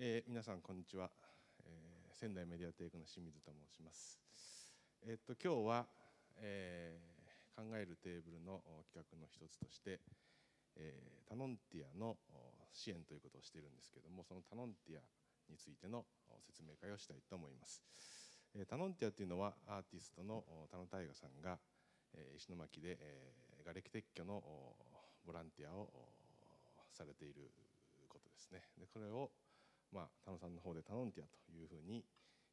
えー、皆さんこんにちは、えー、仙台メディアテイクの清水と申します、えー、っと今日は、えー、考えるテーブルの企画の一つとして、えー、タノンティアの支援ということをしているんですけどもそのタノンティアについての説明会をしたいと思います、えー、タノンティアというのはアーティストの田野大河さんが石巻で、えー、瓦礫撤去のボランティアをされていることですねでこれをまあ、田野さんの方で頼んィアというふうに、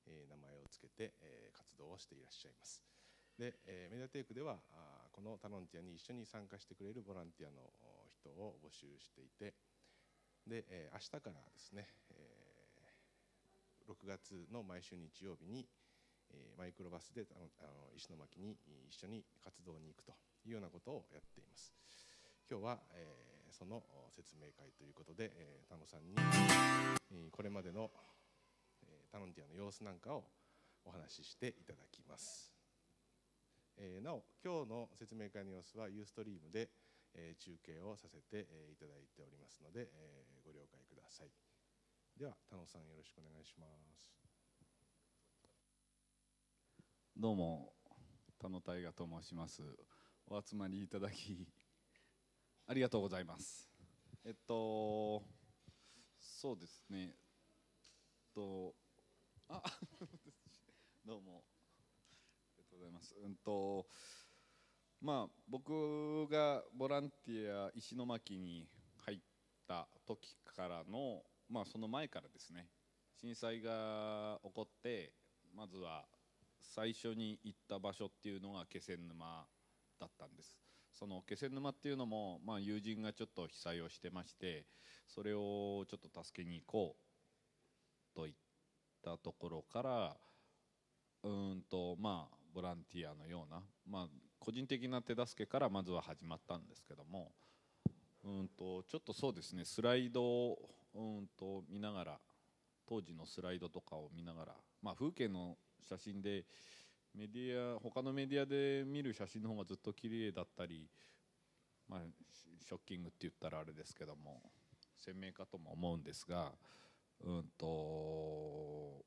えー、名前を付けて、えー、活動をしていらっしゃいます。で、えー、メディアテイクではあこのタロンティアに一緒に参加してくれるボランティアの人を募集していてで、えー、明日からですね、えー、6月の毎週日曜日に、えー、マイクロバスであのあの石巻に一緒に活動に行くというようなことをやっています。今日は、えーその説明会ということで、えー、田野さんに、えこれまでの、えタロンティアの様子なんかをお話ししていただきます、えなお今日の説明会の様子はユーストリームで、え中継をさせて、えいただいておりますので、えご了解くださいでは田野さんよろしくお願いしますどうも田野大河と申しますお集まりいただきありがとうございますえっとそうですねえっとあ どうもありがとうございますうんとまあ僕がボランティア石巻に入った時からのまあその前からですね震災が起こってまずは最初に行った場所っていうのが気仙沼だったんですその気仙沼っていうのも、まあ、友人がちょっと被災をしてましてそれをちょっと助けに行こうといったところからうんとまあボランティアのような、まあ、個人的な手助けからまずは始まったんですけどもうんとちょっとそうですねスライドをうんと見ながら当時のスライドとかを見ながら、まあ、風景の写真でメディア他のメディアで見る写真の方がずっと綺麗だったり、まあ、ショッキングって言ったらあれですけども鮮明かとも思うんですが、うんと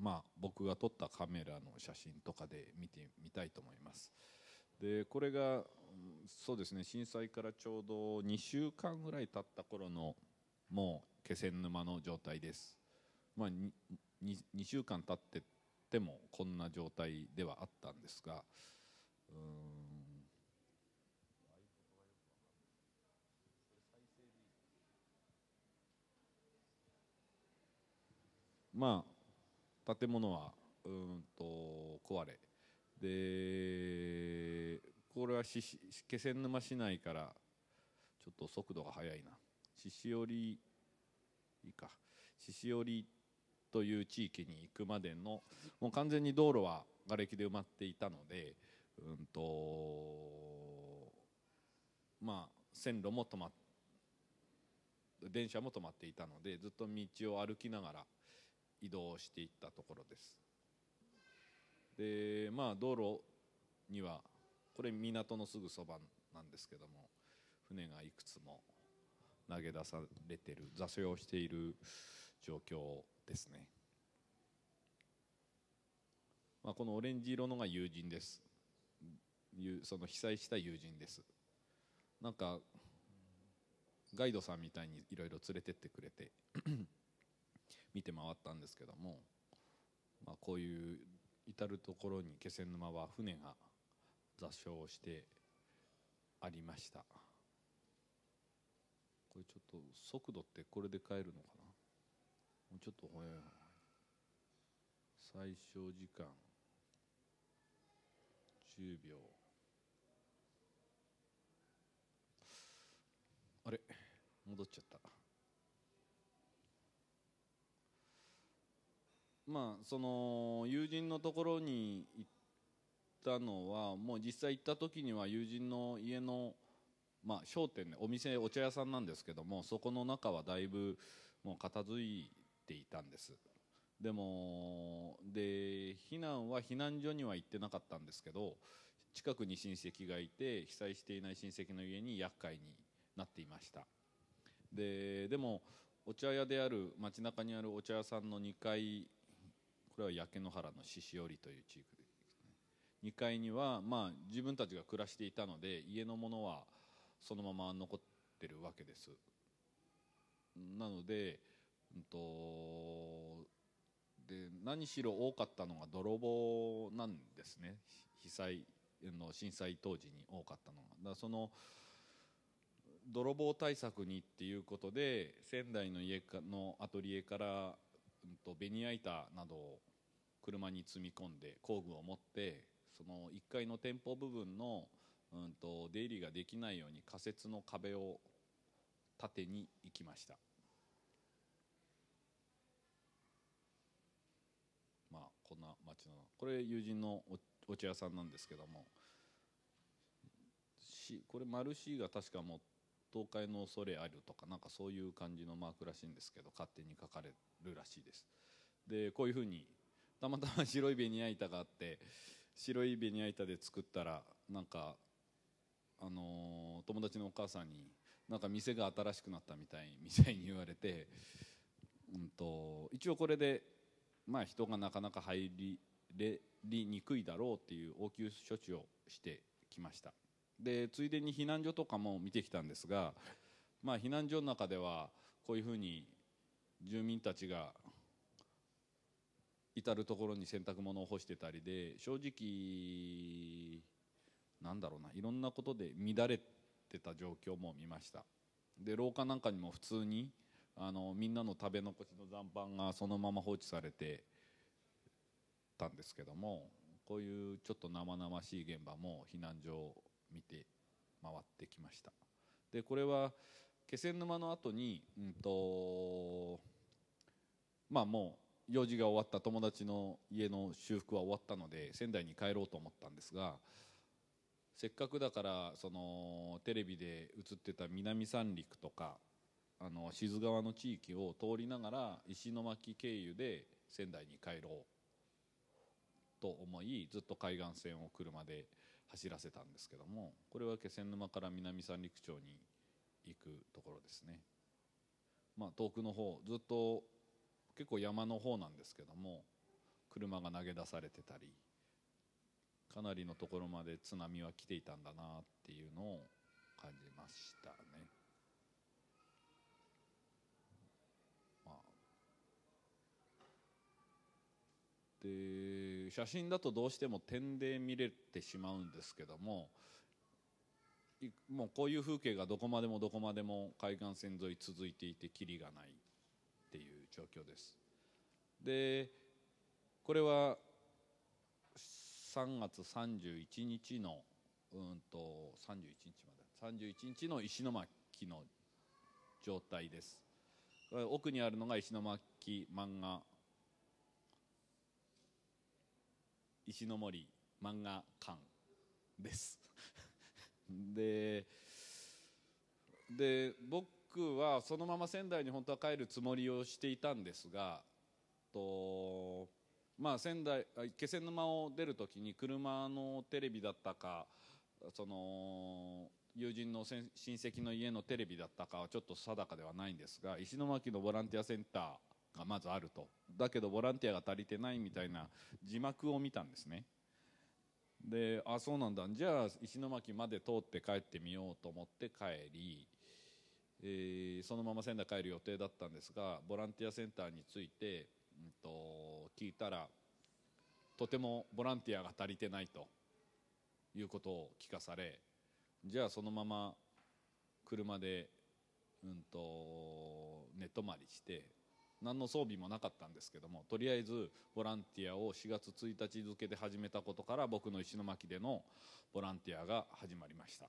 まあ、僕が撮ったカメラの写真とかで見てみたいと思います。でこれがそうですね震災からちょうど2週間ぐらい経った頃のもう気仙沼の状態です、まあ、2, 2週間経ってってもこんな状態ではあったんですがうんまあ建物はうんと壊れでこれは気仙沼市内からちょっと速度が速いな獅子折いいか獅子折という地域に行くまでのもう完全に道路は瓦礫で埋まっていたので、うんとまあ、線路も止まっ電車も止まっていたのでずっと道を歩きながら移動していったところです。でまあ道路にはこれ港のすぐそばなんですけども船がいくつも投げ出されてる座礁している状況ですね、まあ、このオレンジ色のが友人ですその被災した友人ですなんかガイドさんみたいにいろいろ連れてってくれて 見て回ったんですけども、まあ、こういう至る所に気仙沼は船が座礁してありましたこれちょっと速度ってこれで変えるのかなもうちょっと早い最小時間10秒あれ戻っちゃったまあその友人のところに行ったのはもう実際行った時には友人の家のまあ商店ねお店お茶屋さんなんですけどもそこの中はだいぶもう片付いていたんですでもで避難は避難所には行ってなかったんですけど近くに親戚がいて被災していない親戚の家に厄介になっていましたででもお茶屋である街中にあるお茶屋さんの2階これは焼け野原の獅子折という地域で2階にはまあ自分たちが暮らしていたので家のものはそのまま残ってるわけですなのでうんとで何しろ多かったのが泥棒なんですね被災の震災当時に多かったのが。だその泥棒対策にっていうことで仙台の家かのアトリエから、うんと、ベニヤ板などを車に積み込んで工具を持ってその1階の店舗部分の、うんと出入りができないように仮設の壁を縦に行きました。こんな町のこれ友人のお茶屋さんなんですけどもこれマルシーが確かもう東海の恐れあるとかなんかそういう感じのマークらしいんですけど勝手に書かれるらしいですでこういうふうにたまたま白いベニヤ板があって白いベニヤ板で作ったらなんかあのー、友達のお母さんになんか店が新しくなったみたいみたいに言われて、うんと一応これでまあ、人がなかなか入りにくいだろうっていう応急処置をしてきましたでついでに避難所とかも見てきたんですが、まあ、避難所の中ではこういうふうに住民たちが至る所に洗濯物を干してたりで正直なんだろうないろんなことで乱れてた状況も見ましたで廊下なんかにも普通にあのみんなの食べ残しの残飯がそのまま放置されてたんですけどもこういうちょっと生々しい現場も避難所を見て回ってきましたでこれは気仙沼の後にうんとまあもう用事が終わった友達の家の修復は終わったので仙台に帰ろうと思ったんですがせっかくだからそのテレビで映ってた南三陸とかあの志津川の地域を通りながら石巻経由で仙台に帰ろうと思いずっと海岸線を車で走らせたんですけどもこれは気仙沼から南三陸町に行くところですね。まあ、遠くの方ずっと結構山の方なんですけども車が投げ出されてたりかなりのところまで津波は来ていたんだなっていうのを感じましたね。で写真だとどうしても点で見れてしまうんですけどももうこういう風景がどこまでもどこまでも海岸線沿い続いていてきりがないっていう状況です。でこれは3月31日のうんと31日まで31日の石巻の状態です。奥にあるのが石巻漫画石森漫画館です でで僕はそのまま仙台に本当は帰るつもりをしていたんですがとまあ仙台気仙沼を出る時に車のテレビだったかその友人の親戚の家のテレビだったかはちょっと定かではないんですが石巻のボランティアセンターがまずあるとだけどボランティアが足りてないみたいな字幕を見たんですねであそうなんだじゃあ石巻まで通って帰ってみようと思って帰り、えー、そのまま仙台帰る予定だったんですがボランティアセンターについて、うんと、聞いたらとてもボランティアが足りてないということを聞かされじゃあそのまま車で、うんと寝泊まりして何の装備もなかったんですけどもとりあえずボランティアを4月1日付で始めたことから僕の石巻でのボランティアが始まりました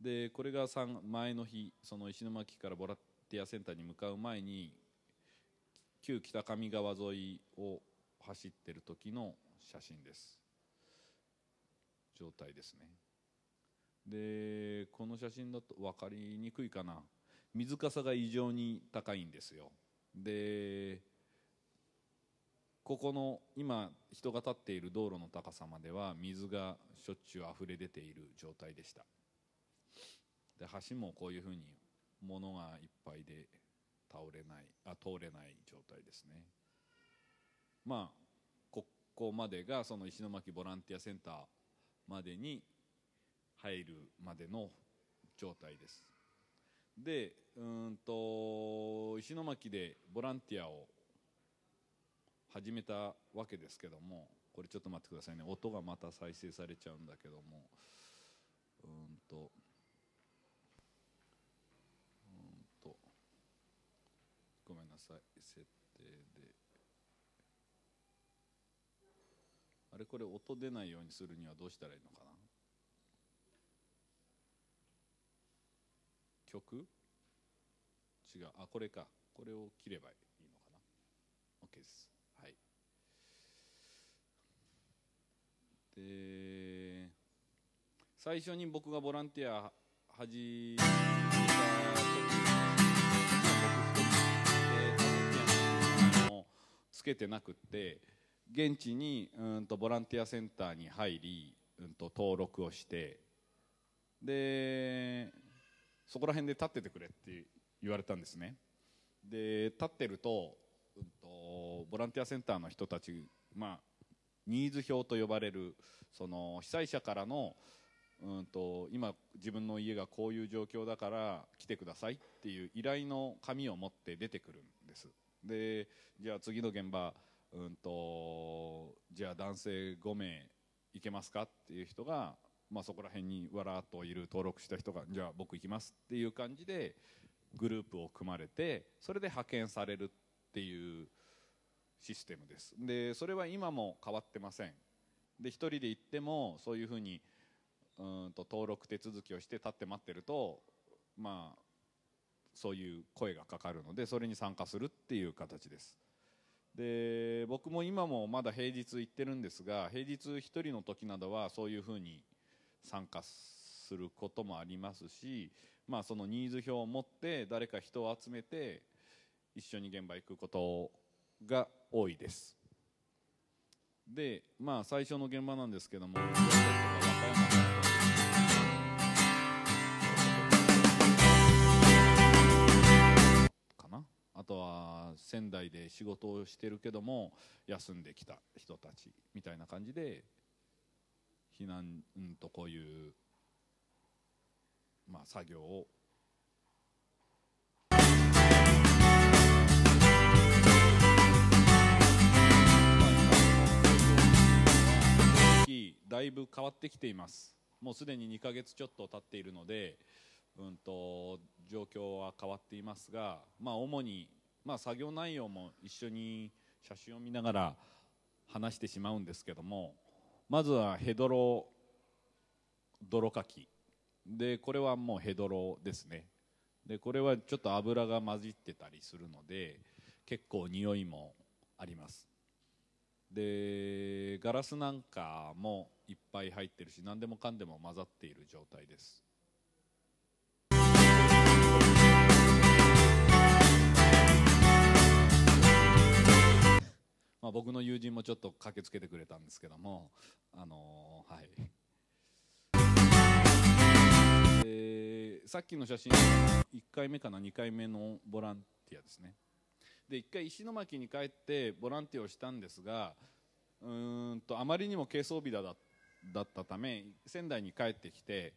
でこれが3前の日その石巻からボランティアセンターに向かう前に旧北上川沿いを走ってる時の写真です状態ですねでこの写真だと分かりにくいかな水かさが異常に高いんですよでここの今人が立っている道路の高さまでは水がしょっちゅう溢れ出ている状態でしたで橋もこういうふうに物がいっぱいで倒れないあ通れない状態ですねまあここまでがその石巻ボランティアセンターまでに入るまでの状態ですでうんと石巻でボランティアを始めたわけですけどもこれちょっと待ってくださいね音がまた再生されちゃうんだけどもうんとうんとごめんなさい設定であれこれ音出ないようにするにはどうしたらいいのかな違うあこれかこれを切ればいいのかな OK ですはいで最初に僕がボランティア始めた時もつけてなくて現地にうんとボランティアセンターに入り、うん、と登録をしてでそこら辺で立っててくれって言われたんですねで立ってると,、うんと、ボランティアセンターの人たち、まあ、ニーズ表と呼ばれるその被災者からの、うんと、今自分の家がこういう状況だから来てくださいっていう依頼の紙を持って出てくるんですでじゃあ次の現場、うんと、とじゃあ男性5名行けますかっていう人がまあ、そこら辺にわらっといる登録した人がじゃあ僕行きますっていう感じでグループを組まれてそれで派遣されるっていうシステムですでそれは今も変わってませんで一人で行ってもそういうふうにうんと登録手続きをして立って待ってるとまあそういう声がかかるのでそれに参加するっていう形ですで僕も今もまだ平日行ってるんですが平日1人の時などはそういうふうに参加することもありますし、まあ、そのニーズ表を持って誰か人を集めて一緒に現場行くことが多いですでまあ最初の現場なんですけどもあとは仙台で仕事をしてるけども休んできた人たちみたいな感じで避難、うんとこういう、まあ、作業をだいぶ変わってきていますもうすでに2か月ちょっと経っているので、うんと、と状況は変わっていますが、まあ、主に、まあ、作業内容も一緒に写真を見ながら話してしまうんですけどもまずはヘドロ泥かきでこれはもうヘドロですねでこれはちょっと油が混じってたりするので結構匂いもありますでガラスなんかもいっぱい入ってるし何でもかんでも混ざっている状態ですまあ、僕の友人もちょっと駆けつけてくれたんですけども、あのー、はい、えー、さっきの写真1回目かな2回目のボランティアですねで1回石巻に帰ってボランティアをしたんですがうんとあまりにも軽装備だだったため仙台に帰ってきて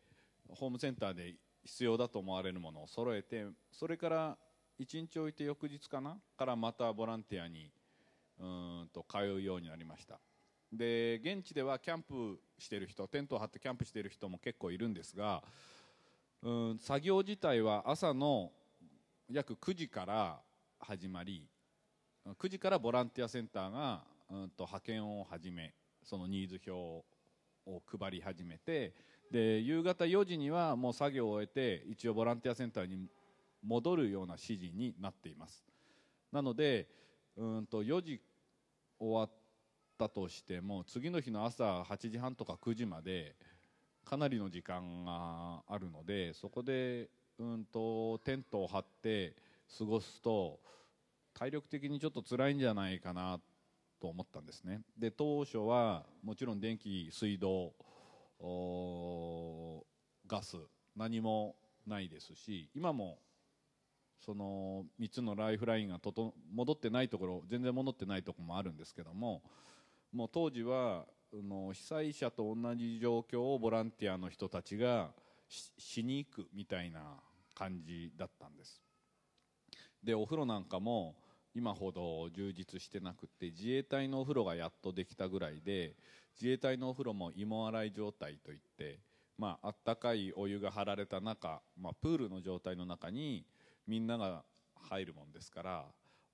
ホームセンターで必要だと思われるものを揃えてそれから1日置いて翌日かなからまたボランティアにうんと通うようになりましたで現地ではキャンプしてる人テントを張ってキャンプしてる人も結構いるんですがうん作業自体は朝の約9時から始まり9時からボランティアセンターがうんと派遣を始めそのニーズ表を配り始めてで夕方4時にはもう作業を終えて一応ボランティアセンターに戻るような指示になっていますなのでうんと4時終わったとしても次の日の朝8時半とか9時までかなりの時間があるのでそこでうんとテントを張って過ごすと体力的にちょっと辛いんじゃないかなと思ったんですねで当初はもちろん電気水道ガス何もないですし今もその3つのライフラインがとと戻ってないところ全然戻ってないところもあるんですけどももう当時はの被災者と同じ状況をボランティアの人たちがしに行くみたいな感じだったんですでお風呂なんかも今ほど充実してなくて自衛隊のお風呂がやっとできたぐらいで自衛隊のお風呂も芋洗い状態といって、まあったかいお湯が張られた中、まあ、プールの状態の中にみんなが入るもんですから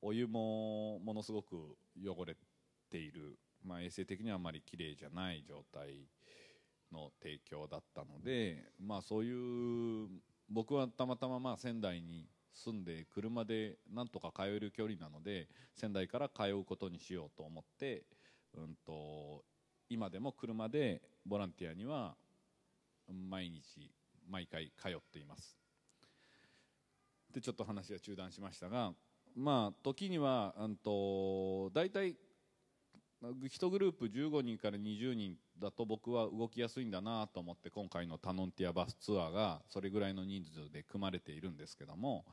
お湯もものすごく汚れている、まあ、衛生的にはあまりきれいじゃない状態の提供だったので、まあ、そういう僕はたまたままあ仙台に住んで車でなんとか通える距離なので仙台から通うことにしようと思って、うんと、と今でも車でボランティアには毎日毎回通っています。でちょっと話が中断しましたが、まあ、時にはあと大体1グループ15人から20人だと僕は動きやすいんだなと思って今回のタノンティアバスツアーがそれぐらいの人数で組まれているんですけども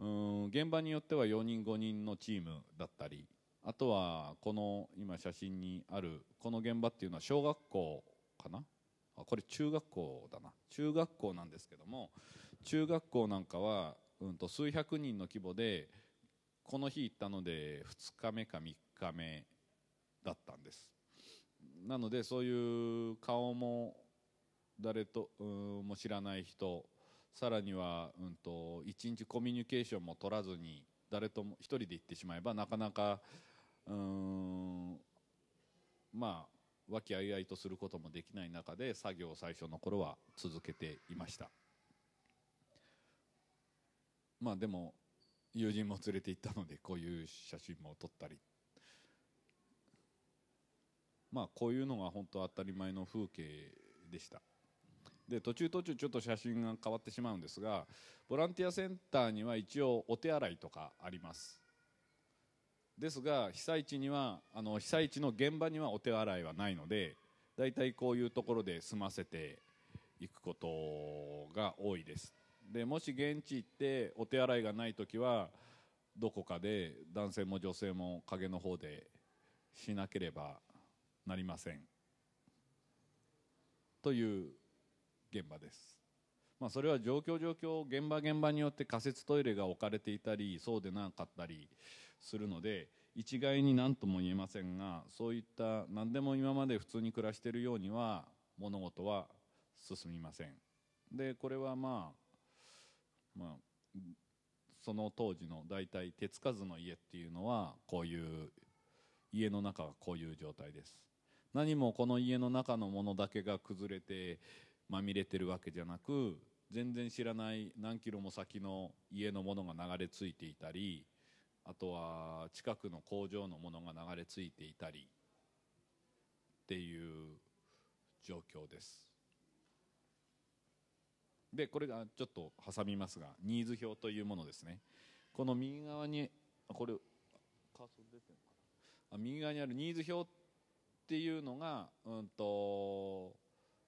うん現場によっては4人5人のチームだったりあとはこの今写真にあるこの現場っていうのは小学校かなあこれ中学校だな中学校なんですけども中学校なんかはうんと数百人の規模でこの日行ったので2日目か3日目だったんですなのでそういう顔も誰とも知らない人さらには、うんと、と1日コミュニケーションも取らずに誰とも1人で行ってしまえばなかなかうんまあ和気あいあいとすることもできない中で作業を最初の頃は続けていました。まあでも友人も連れて行ったのでこういう写真も撮ったりまあこういうのが本当当たり前の風景でしたで途中途中ちょっと写真が変わってしまうんですがボランティアセンターには一応お手洗いとかありますですが被災地にはあの被災地の現場にはお手洗いはないので大体こういうところで済ませていくことが多いですでもし現地行ってお手洗いがない時はどこかで男性も女性も影の方でしなければなりませんという現場です、まあ、それは状況状況現場現場によって仮設トイレが置かれていたりそうでなかったりするので一概に何とも言えませんがそういった何でも今まで普通に暮らしているようには物事は進みませんでこれはまあまあ、その当時の大体手つかずの家っていうのはこういう家の中はこういう状態です何もこの家の中のものだけが崩れてまみれてるわけじゃなく全然知らない何キロも先の家のものが流れ着いていたりあとは近くの工場のものが流れ着いていたりっていう状況ですでこれがちょっと挟みますがニーズ表というものですねこの右側にこれカーソル出てるのかな右側にあるニーズ表っていうのが、うんと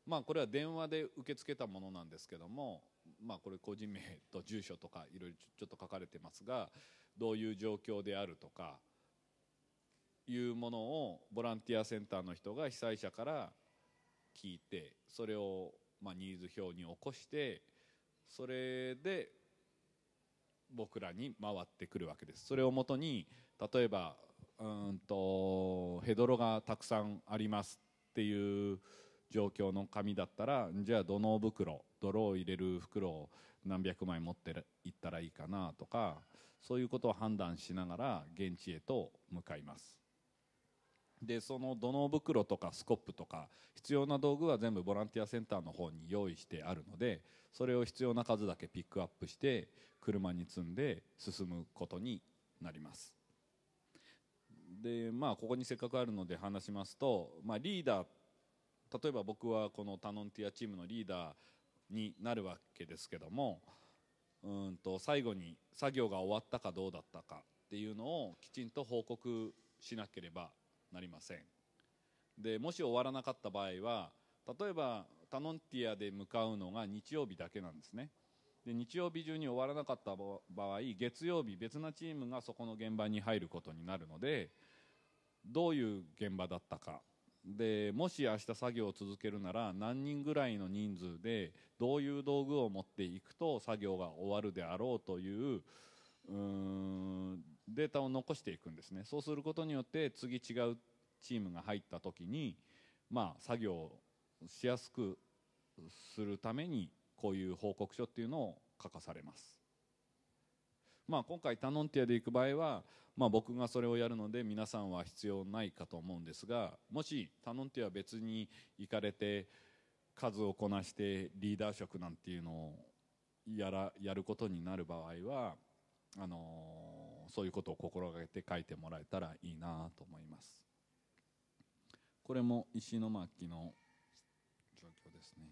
まあ、これは電話で受け付けたものなんですけども、まあ、これ個人名と住所とかいろいろちょっと書かれてますがどういう状況であるとかいうものをボランティアセンターの人が被災者から聞いてそれをまあ、ニーズ表に起こしてそれで僕らに回ってくるわけですそれをもとに例えばうんとヘドロがたくさんありますっていう状況の紙だったらじゃあ土のう袋泥を入れる袋を何百枚持っていったらいいかなとかそういうことを判断しながら現地へと向かいます。でその土の袋とかスコップとか必要な道具は全部ボランティアセンターの方に用意してあるのでそれを必要な数だけピックアップして車に積んで進むことになりますでまあここにせっかくあるので話しますと、まあ、リーダー例えば僕はこのタノンティアチームのリーダーになるわけですけどもうんと最後に作業が終わったかどうだったかっていうのをきちんと報告しなければなりませんでもし終わらなかった場合は例えばタノンティアで向かうのが日曜日だけなんですねで日曜日中に終わらなかった場合月曜日別なチームがそこの現場に入ることになるのでどういう現場だったかでもし明日作業を続けるなら何人ぐらいの人数でどういう道具を持っていくと作業が終わるであろうといううんデータを残していくんですねそうすることによって次違うチームが入った時に、まあ、作業をしやすくするためにこういう報告書っていうのを書かされます、まあ、今回タノンティアで行く場合は、まあ、僕がそれをやるので皆さんは必要ないかと思うんですがもしタノンティア別に行かれて数をこなしてリーダー職なんていうのをやらやることになる場合はあのーそういうことを心がけて書いてもらえたらいいなと思いますこれも石巻の状況ですね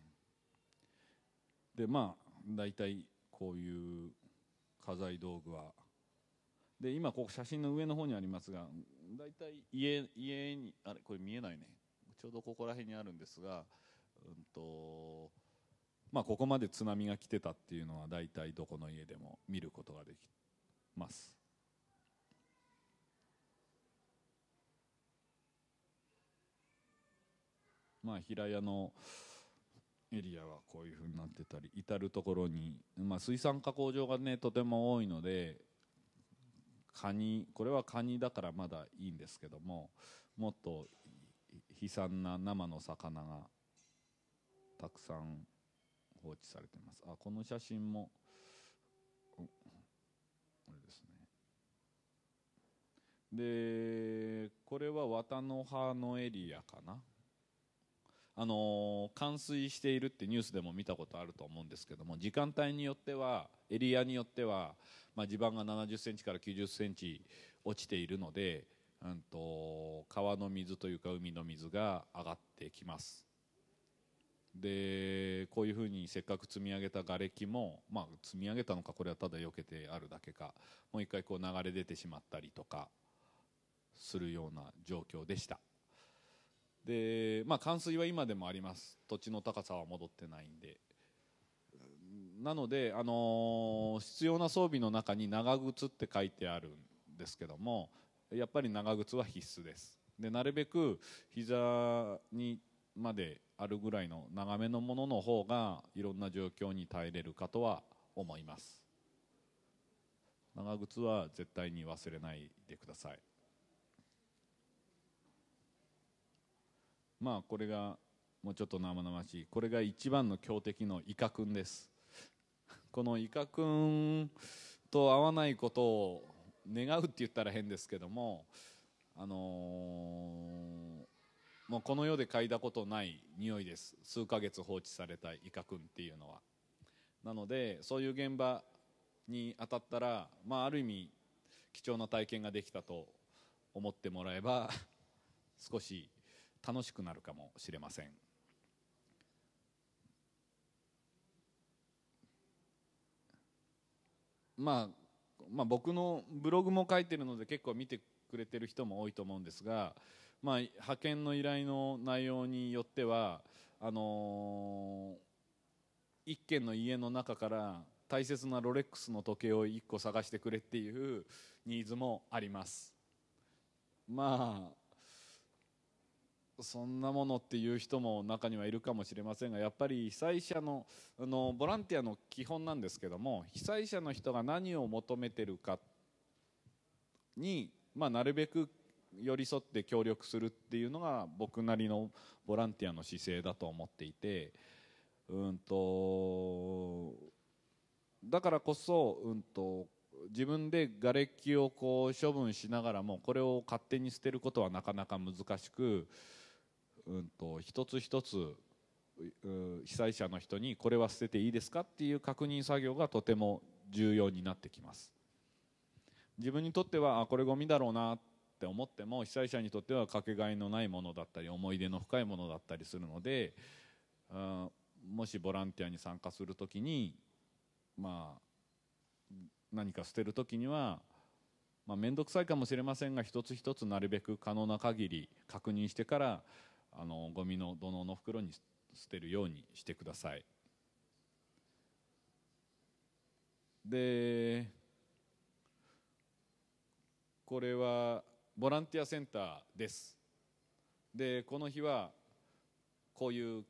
でまあだいたいこういう家財道具はで今ここ写真の上の方にありますがだいたい家家にあれこれ見えないねちょうどここら辺にあるんですが、うんとまあ、ここまで津波が来てたっていうのは大体どこの家でも見ることができますまあ、平屋のエリアはこういうふうになってたり至る所に、まあ、水産加工場がねとても多いのでカニこれはカニだからまだいいんですけどももっと悲惨な生の魚がたくさん放置されてますあこの写真もこれですねでこれは綿の葉のエリアかなあの冠水しているってニュースでも見たことあると思うんですけども時間帯によってはエリアによっては、まあ、地盤が7 0ンチから9 0ンチ落ちているので、うん、と川の水というか海の水が上がってきます。でこういうふうにせっかく積み上げた瓦礫も、まあ、積み上げたのかこれはただ避けてあるだけかもう一回こう流れ出てしまったりとかするような状況でした。で、まあ、冠水は今でもあります土地の高さは戻ってないんでなので、あのー、必要な装備の中に長靴って書いてあるんですけどもやっぱり長靴は必須ですでなるべく膝にまであるぐらいの長めのものの方がいろんな状況に耐えれるかとは思います長靴は絶対に忘れないでくださいまあこれがもうちょっと生々しいこれが一番の強敵のイカ君です このイカ君と会わないことを願うって言ったら変ですけどもあのーもうこの世で嗅いだことない匂いです数ヶ月放置されたイカ君っていうのはなのでそういう現場に当たったら、まあ、ある意味貴重な体験ができたと思ってもらえば 少し楽しくなるかもしれません。まあ、まあ僕のブログも書いてるので結構見てくれてる人も多いと思うんですが、まあ、派遣の依頼の内容によってはあのー、一軒の家の中から大切なロレックスの時計を1個探してくれっていうニーズもありますまあそんなものっていう人も中にはいるかもしれませんがやっぱり被災者のあのボランティアの基本なんですけども被災者の人が何を求めてるかに、まあ、なるべく寄り添って協力するっていうのが僕なりのボランティアの姿勢だと思っていてうんとだからこそ、うんと、と自分で瓦礫をこう処分しながらもこれを勝手に捨てることはなかなか難しくうんと、一つ一つ被災者の人にこれは捨てていいですかっていう確認作業がとても重要になってきます自分にとってはあこれゴミだろうなって思っても被災者にとってはかけがえのないものだったり思い出の深いものだったりするのであもしボランティアに参加する時にまあ何か捨てる時には面倒、まあ、くさいかもしれませんが一つ一つなるべく可能な限り確認してからあのゴミの土のの袋に捨てるようにしてくださいでこれはボランティアセンターですでこの日はこういう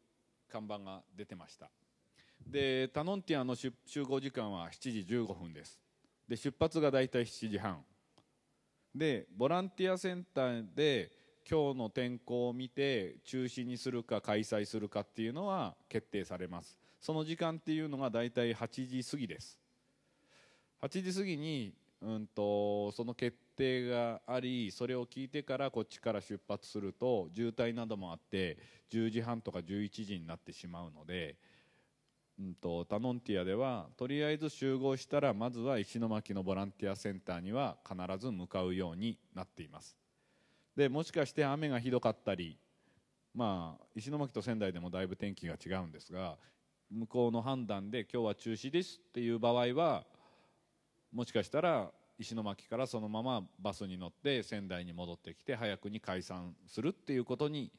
看板が出てましたでタノンティアの集合時間は7時15分ですで出発が大体7時半でボランティアセンターで今日の天候を見て中止にするか開催するかっていうのは決定されますその時間っていうのが大体8時過ぎです8時過ぎに、うんと、その決定がありそれを聞いてからこっちから出発すると渋滞などもあって10時半とか11時になってしまうので、うんとタノンティアではとりあえず集合したらまずは石巻のボランティアセンターには必ず向かうようになっていますでもしかして雨がひどかったり、まあ、石巻と仙台でもだいぶ天気が違うんですが向こうの判断で今日は中止ですっていう場合はもしかしたら石巻からそのままバスに乗って仙台に戻ってきて早くに解散するっていうことに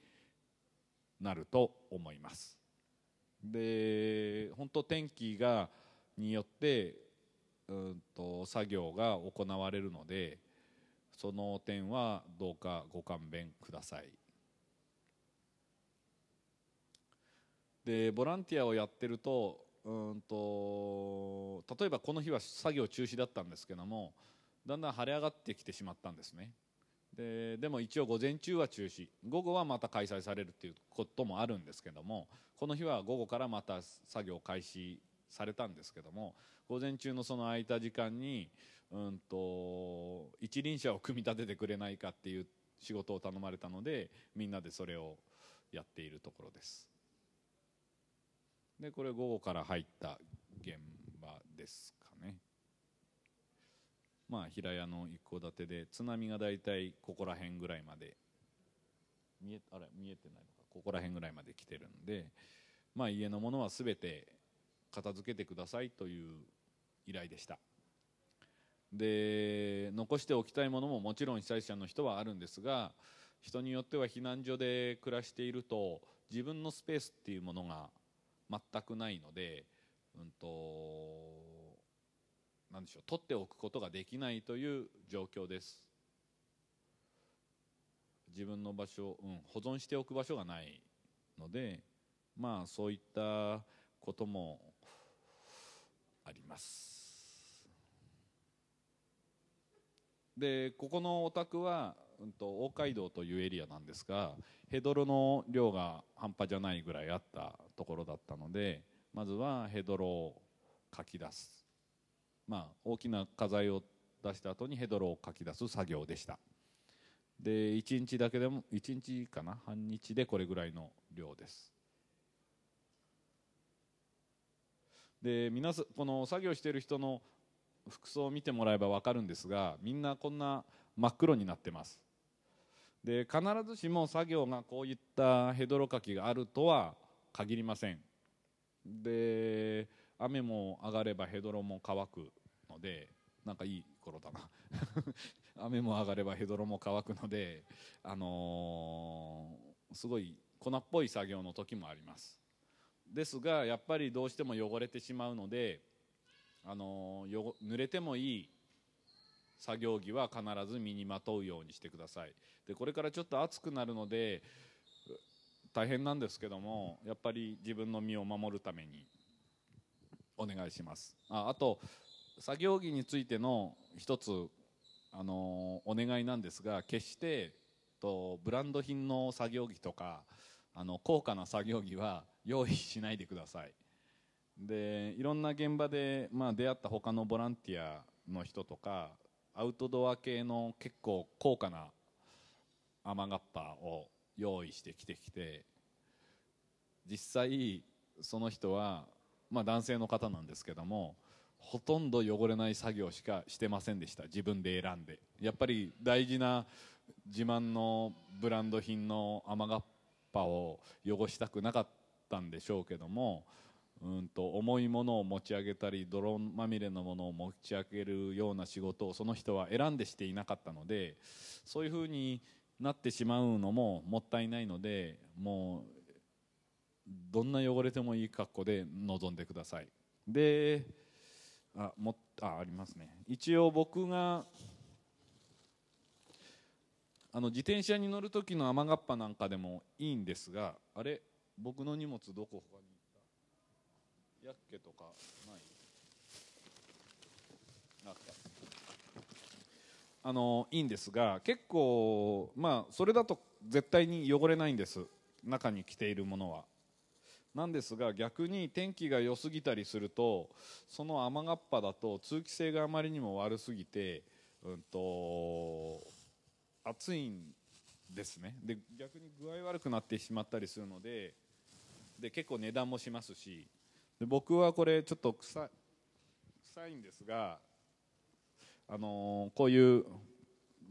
なると思いますで本当天気がによってうんと作業が行われるのでその点はどうかご勘弁くださいでボランティアをやってるとうんと例えばこの日は作業中止だったんですけどもだんだん晴れ上がってきてしまったんですねででも一応午前中は中止午後はまた開催されるっていうこともあるんですけどもこの日は午後からまた作業開始されたんですけども午前中のその空いた時間にうんと一輪車を組み立ててくれないかっていう仕事を頼まれたのでみんなでそれをやっているところですでこれ午後から入った現場ですかねまあ平屋の一戸建てで津波が大体ここら辺ぐらいまで見えあれ見えてないのかここら辺ぐらいまで来てるんでまあ家のものは全て片付けてくださいという依頼でしたで残しておきたいものももちろん被災者の人はあるんですが人によっては避難所で暮らしていると自分のスペースっていうものが全くないので、うんと、なんでしょう取っておくことができないという状況です自分の場所、うん、保存しておく場所がないのでまあそういったこともありますでここのお宅は、うんと、大街道というエリアなんですがヘドロの量が半端じゃないぐらいあったところだったのでまずはヘドロをかき出す、まあ、大きな家財を出した後にヘドロをかき出す作業でしたで1日だけでも1日かな半日でこれぐらいの量ですで皆さんこの作業してる人の服装を見てもらえば分かるんですがみんなこんな真っ黒になってますで必ずしも作業がこういったヘドロかきがあるとは限りませんで雨も上がればヘドロも乾くのでなんかいい頃だな 雨も上がればヘドロも乾くのであのー、すごい粉っぽい作業の時もありますですがやっぱりどうしても汚れてしまうのであのよ濡れてもいい作業着は必ず身にまとうようにしてくださいでこれからちょっと暑くなるので大変なんですけどもやっぱり自分の身を守るためにお願いしますああと作業着についての一つあのお願いなんですが決してとブランド品の作業着とかあの高価な作業着は用意しないでください。でいろんな現場で、まあ、出会った他のボランティアの人とかアウトドア系の結構高価な雨がっぱを用意してきてきて実際その人は、まあ、男性の方なんですけどもほとんど汚れない作業しかしてませんでした自分で選んでやっぱり大事な自慢のブランド品の雨がっぱを汚したくなかったんでしょうけどもうんと重いものを持ち上げたり泥まみれのものを持ち上げるような仕事をその人は選んでしていなかったのでそういうふうになってしまうのももったいないのでもうどんな汚れてもいい格好で臨んでくださいであもあありますね一応僕があの自転車に乗る時の雨がっぱなんかでもいいんですがあれ僕の荷物どこ他にヤッケとかないなたあのいいんですが結構まあそれだと絶対に汚れないんです中に着ているものはなんですが逆に天気が良すぎたりするとその雨がっぱだと通気性があまりにも悪すぎて、うんと、と暑いんですねで逆に具合悪くなってしまったりするのでで結構値段もしますしで僕はこれちょっと臭臭いんですが、あのー、こういう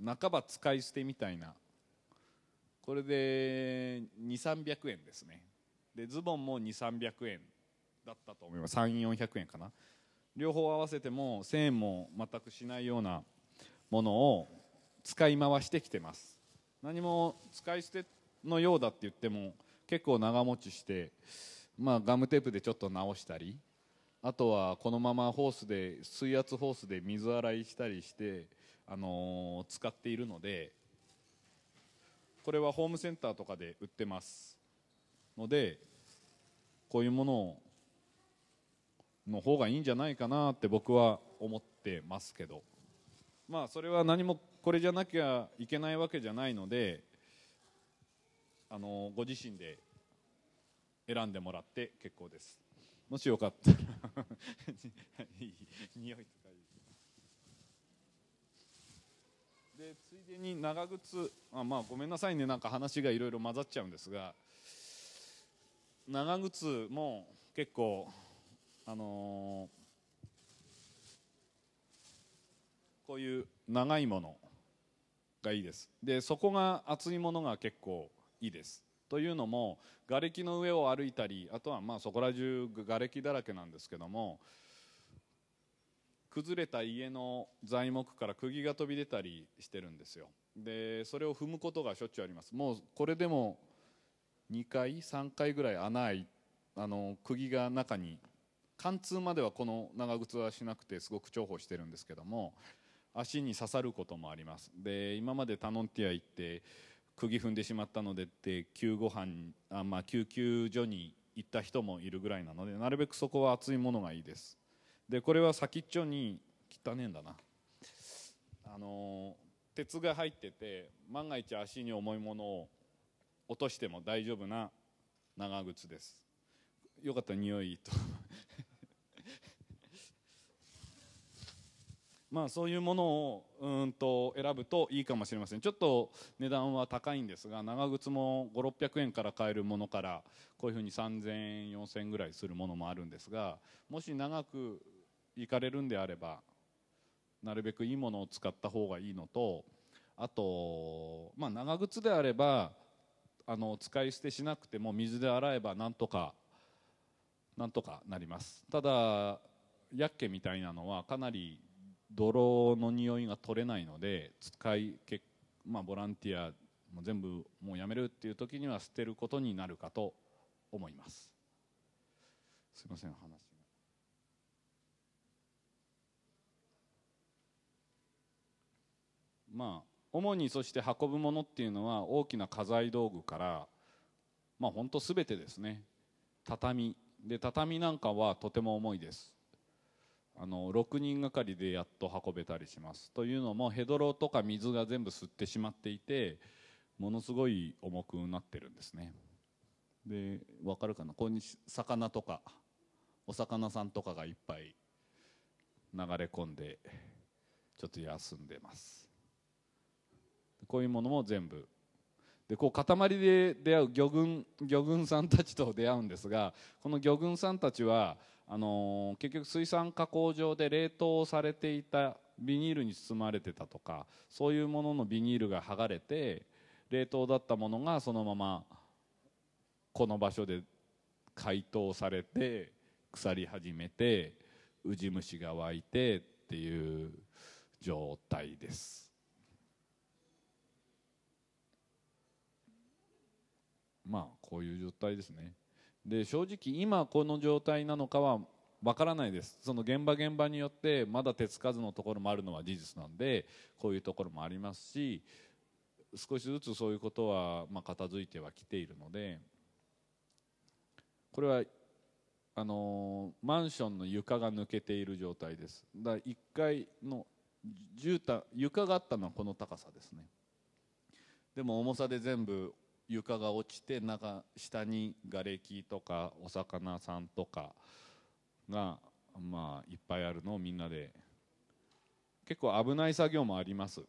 半ば使い捨てみたいなこれで2300円ですねでズボンも2300円だったと思います3400円かな両方合わせても1000円も全くしないようなものを使い回してきてます何も使い捨てのようだって言っても結構長持ちしてまあ、ガムテープでちょっと直したりあとはこのままホースで水圧ホースで水洗いしたりして、あのー、使っているのでこれはホームセンターとかで売ってますのでこういうものの方がいいんじゃないかなって僕は思ってますけどまあそれは何もこれじゃなきゃいけないわけじゃないのであのご自身で選んでもらって結構ですもしよかったら 匂いとかいいでついでに長靴あまあごめんなさいねなんか話がいろいろ混ざっちゃうんですが長靴も結構あのー、こういう長いものがいいですでそこが厚いものが結構いいですというのも瓦礫の上を歩いたりあとはまあそこら中瓦礫だらけなんですけども崩れた家の材木から釘が飛び出たりしてるんですよでそれを踏むことがしょっちゅうありますもうこれでも2回3回ぐらい穴開いあの釘が中に貫通まではこの長靴はしなくてすごく重宝してるんですけども足に刺さることもありますで今までタノンティア行って釘踏んでしまったのでって救護班あ、まあ、救急所に行った人もいるぐらいなのでなるべくそこは熱いものがいいですでこれは先っちょに汚ねえんだなあの鉄が入ってて万が一足に重いものを落としても大丈夫な長靴ですよかった匂いとまあ、そういうものをうんと選ぶといいかもしれませんちょっと値段は高いんですが長靴も5600円から買えるものからこういうふうに3000円4000円ぐらいするものもあるんですがもし長く行かれるんであればなるべくいいものを使った方がいいのとあと、まあ、長靴であればあの使い捨てしなくても水で洗えばなんとかなんとかなりますただヤッケみたいなのはかなり泥の匂いが取れないので使いけ、まあ、ボランティアも全部もうやめるっていう時には捨てることになるかと思いますすいません話がまあ主にそして運ぶものっていうのは大きな家財道具からまあ本当すべてですね畳で畳なんかはとても重いですあの6人がかりでやっと運べたりしますというのもヘドロとか水が全部吸ってしまっていてものすごい重くなってるんですねで分かるかなここに魚とかお魚さんとかがいっぱい流れ込んでちょっと休んでますこういうものも全部でこう塊で出会う魚群魚群さんたちと出会うんですがこの魚群さんたちはあのー、結局水産加工場で冷凍されていたビニールに包まれてたとかそういうもののビニールが剥がれて冷凍だったものがそのままこの場所で解凍されて腐り始めてウジ虫が湧いてっていう状態です。まあこういう状態ですね。で正直今この状態なのかはわからないですその現場現場によってまだ手つかずのところもあるのは事実なんでこういうところもありますし少しずつそういうことはまあ片付いてはきているのでこれはあのマンションの床が抜けている状態ですだ一1階の絨毯床があったのはこの高さですねでも重さで全部床が落ちて中下に瓦礫とかお魚さんとかが、まあ、いっぱいあるのをみんなで結構危ない作業もあります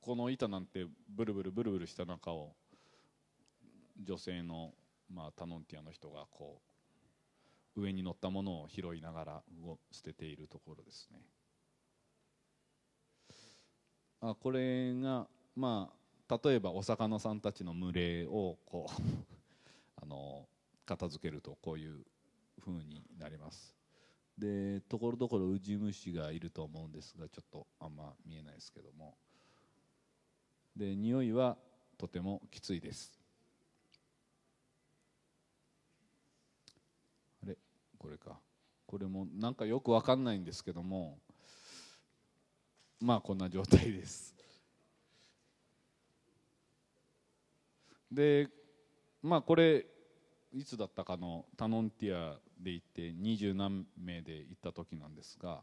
この板なんてブルブルブルブルした中を女性の、まあ、タノンティアの人がこう上に乗ったものを拾いながら捨てているところですねあこれがまあ例えばお魚さんたちの群れをこう あの片付けるとこういうふうになりますでところどころウジ虫がいると思うんですがちょっとあんま見えないですけどもで匂いはとてもきついですあれこれかこれもなんかよくわかんないんですけどもまあこんな状態ですでまあこれいつだったかのタノンティアで行って二十何名で行った時なんですが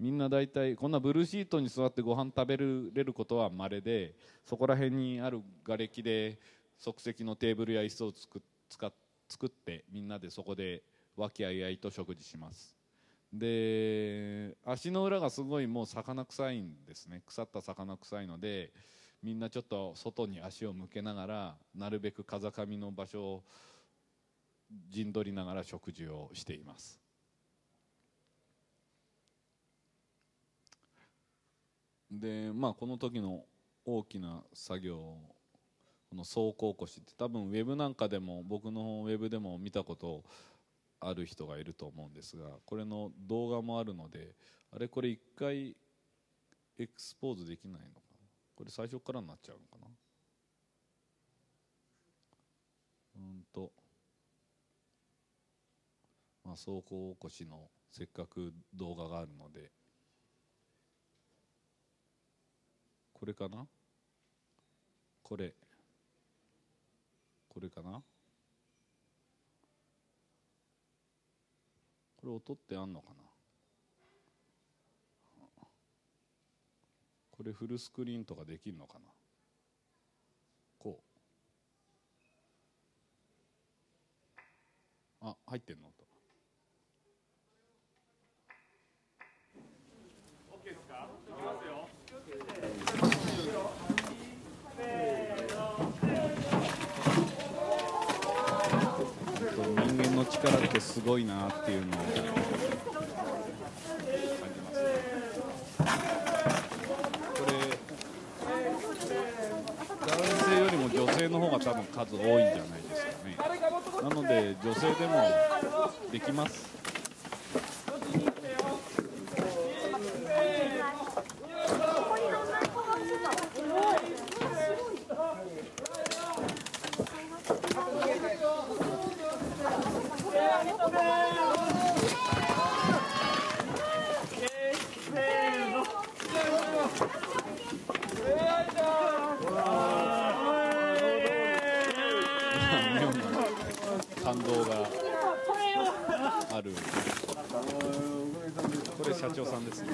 みんな大体こんなブルーシートに座ってご飯食べれることはまれでそこら辺にある瓦礫で即席のテーブルや椅子を作使作ってみんなでそこで和気あいあいと食事しますで足の裏がすごいもう魚臭いんですね腐った魚臭いのでみんなちょっと外に足を向けながらなるべく風上の場所を陣取りながら食事をしていますでまあこの時の大きな作業この走行腰って多分ウェブなんかでも僕のウェブでも見たことある人がいると思うんですがこれの動画もあるのであれこれ一回エクスポーズできないのかこれ最初からになっちゃうのかなうんとまあ走行起こしのせっかく動画があるのでこれかなこれこれかなこれ音ってあんのかなこれフルスクリーンとかできるのかなこうあ入ってんのと OK ですかいきますよ人間の力ってすごいなっていうのを性の方が多分数多いんじゃないですかねなので女性でもできますすご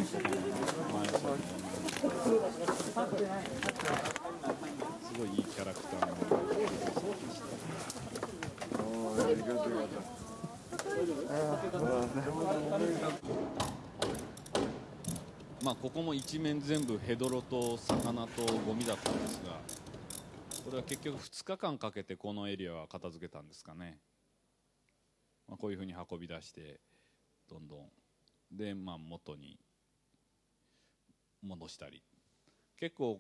いいいキャラクターの。まあここも一面全部ヘドロと魚とゴミだったんですがこれは結局2日間かけてこのエリアは片付けたんですかね、まあ、こういうふうに運び出してどんどんでまあ元に戻したり結構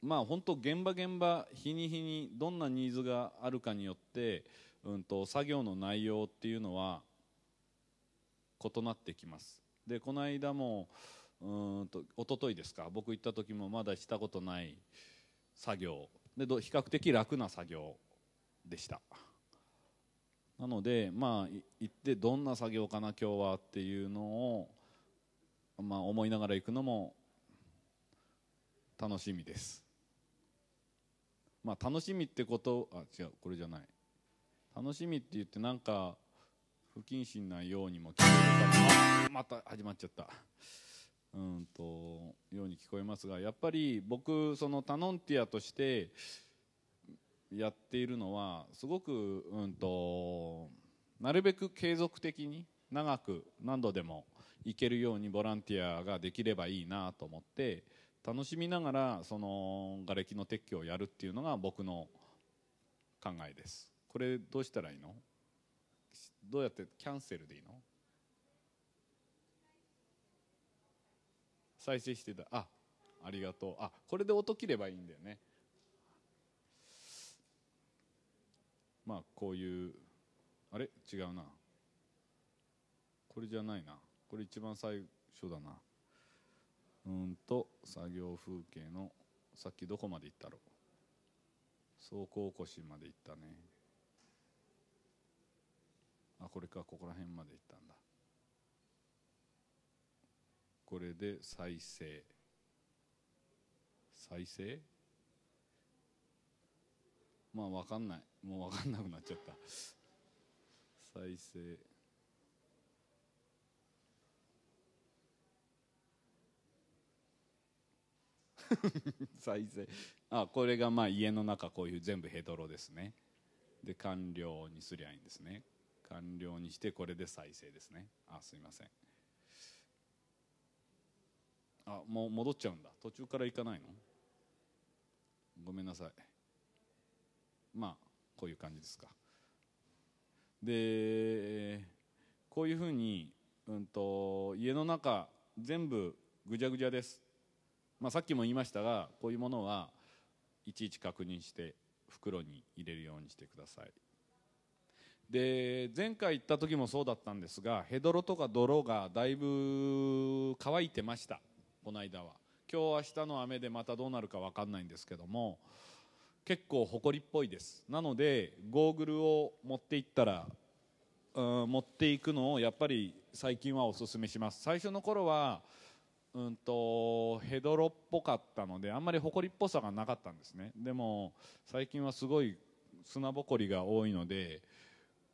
まあ本当現場現場日に日にどんなニーズがあるかによって、うんと、作業の内容っていうのは異なってきますでこの間もうんと一昨日ですか僕行った時もまだしたことない作業で比較的楽な作業でしたなのでまあ行ってどんな作業かな今日はっていうのを、まあ、思いながら行くのも楽しみですまあ楽しみってことあ違うこれじゃない楽しみって言ってなんか不謹慎なようにも聞こえたまた始まっちゃったうんとように聞こえますがやっぱり僕そのタノンティアとしてやっているのはすごくうんとなるべく継続的に長く何度でも行けるようにボランティアができればいいなと思って楽しみながらその瓦礫の撤去をやるっていうのが僕の考えですこれどうしたらいいのどうやってキャンセルでいいの再生してたあありがとうあこれで音切ればいいんだよねまあこういうあれ違うなこれじゃないなこれ一番最初だなうんと作業風景のさっきどこまで行ったろう走行起こしまで行ったねあこれかここら辺まで行ったんだこれで再生再生まあ分かんないもう分かんなくなっちゃった再生 再生あこれがまあ家の中こういう全部ヘドロですねで完了にすりゃいいんですね完了にしてこれで再生ですねあすいませんあもう戻っちゃうんだ途中から行かないのごめんなさいまあこういう感じですかでこういうふうに、うんと、家の中全部ぐじゃぐじゃですまあ、さっきも言いましたがこういうものはいちいち確認して袋に入れるようにしてくださいで前回行った時もそうだったんですがヘドロとか泥がだいぶ乾いてましたこの間は今日明日の雨でまたどうなるか分かんないんですけども結構埃っぽいですなのでゴーグルを持っていったら持っていくのをやっぱり最近はおすすめします最初の頃はうんとヘドロっぽかったのであんまりほこりっぽさがなかったんですねでも最近はすごい砂ぼこりが多いので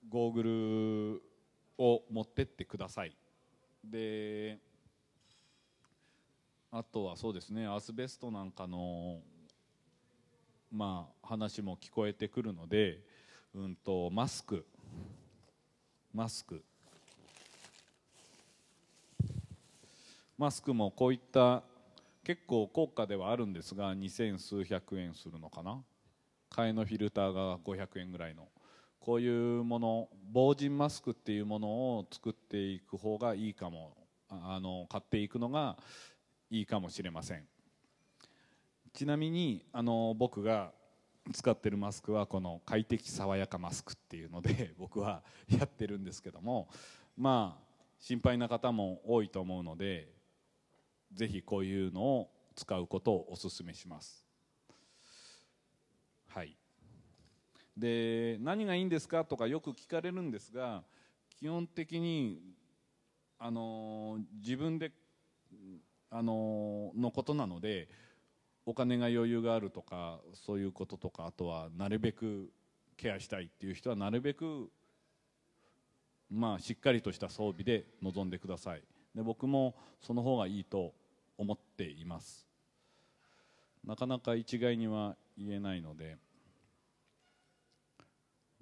ゴーグルを持ってってくださいであとはそうですねアスベストなんかのまあ話も聞こえてくるのでうんとマスクマスクマスクもこういった結構高価ではあるんですが2千数百円するのかな替えのフィルターが500円ぐらいのこういうもの防塵マスクっていうものを作っていく方がいいかもあの買っていくのがいいかもしれませんちなみにあの僕が使ってるマスクはこの快適爽やかマスクっていうので 僕はやってるんですけどもまあ心配な方も多いと思うのでぜひこういうのを使うことをおすめします。はい、で何がいいんですかとかよく聞かれるんですが基本的に、あの自分で、あののことなのでお金が余裕があるとかそういうこととかあとはなるべくケアしたいっていう人はなるべく、まあ、しっかりとした装備で臨んでください。で僕もその方がいいと思っていますなかなか一概には言えないので、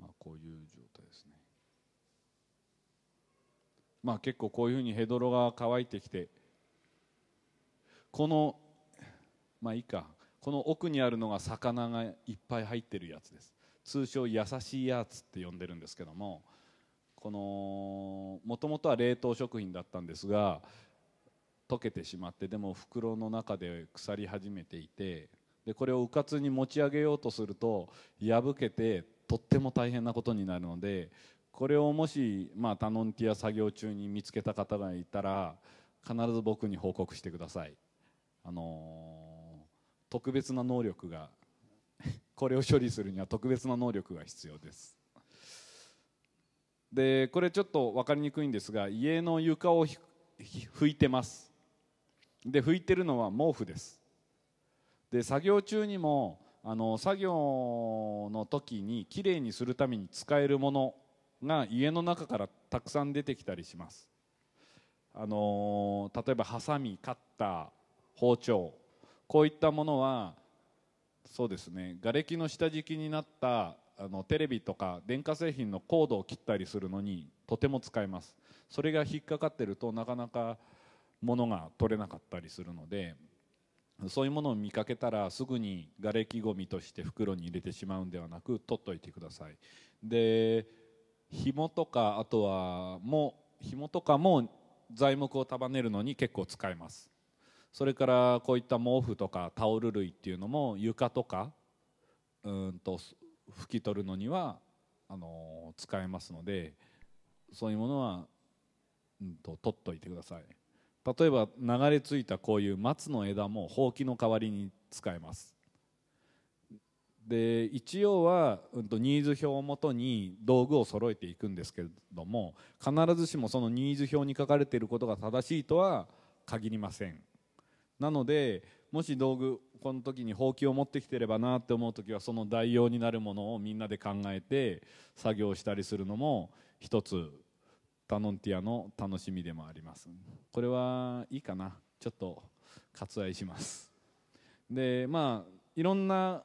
まあ、こういう状態ですねまあ結構こういうふうにヘドロが乾いてきてこのまあいいかこの奥にあるのが魚がいっぱい入ってるやつです通称優しいやつって呼んでるんですけどもこのもともとは冷凍食品だったんですが溶けてしまってでも袋の中で腐り始めていてでこれをうかつに持ち上げようとすると破けてとっても大変なことになるのでこれをもし、まあ、タノンティア作業中に見つけた方がいたら必ず僕に報告してください。あのー、特別な能力がこれを処理するには特別な能力が必要です。でこれちょっと分かりにくいんですが家の床を拭いてますで拭いてるのは毛布ですで作業中にもあの作業の時にきれいにするために使えるものが家の中からたくさん出てきたりしますあの例えばハサミカッター包丁こういったものはそうですね瓦礫の下敷きになったあのテレビとか電化製品のコードを切ったりするのにとても使えますそれが引っかかってるとなかなか物が取れなかったりするのでそういうものを見かけたらすぐにがれきごみとして袋に入れてしまうんではなく取っといてくださいで紐とかあとはも紐とかも材木を束ねるのに結構使えますそれからこういった毛布とかタオル類っていうのも床とかうんと拭き取るのにはあの使えますのでそういうものは、うんと、取っといてください例えば流れ着いたこういう松の枝もほうきの代わりに使えますで一応は、うんとニーズ表をもとに道具を揃えていくんですけれども必ずしもそのニーズ表に書かれていることが正しいとは限りませんなのでもし道具この時にほうきを持ってきてればなって思う時はその代用になるものをみんなで考えて作業したりするのも一つタノンティアの楽しみでもありますこれはいいかなちょっと割愛しますでまあいろんな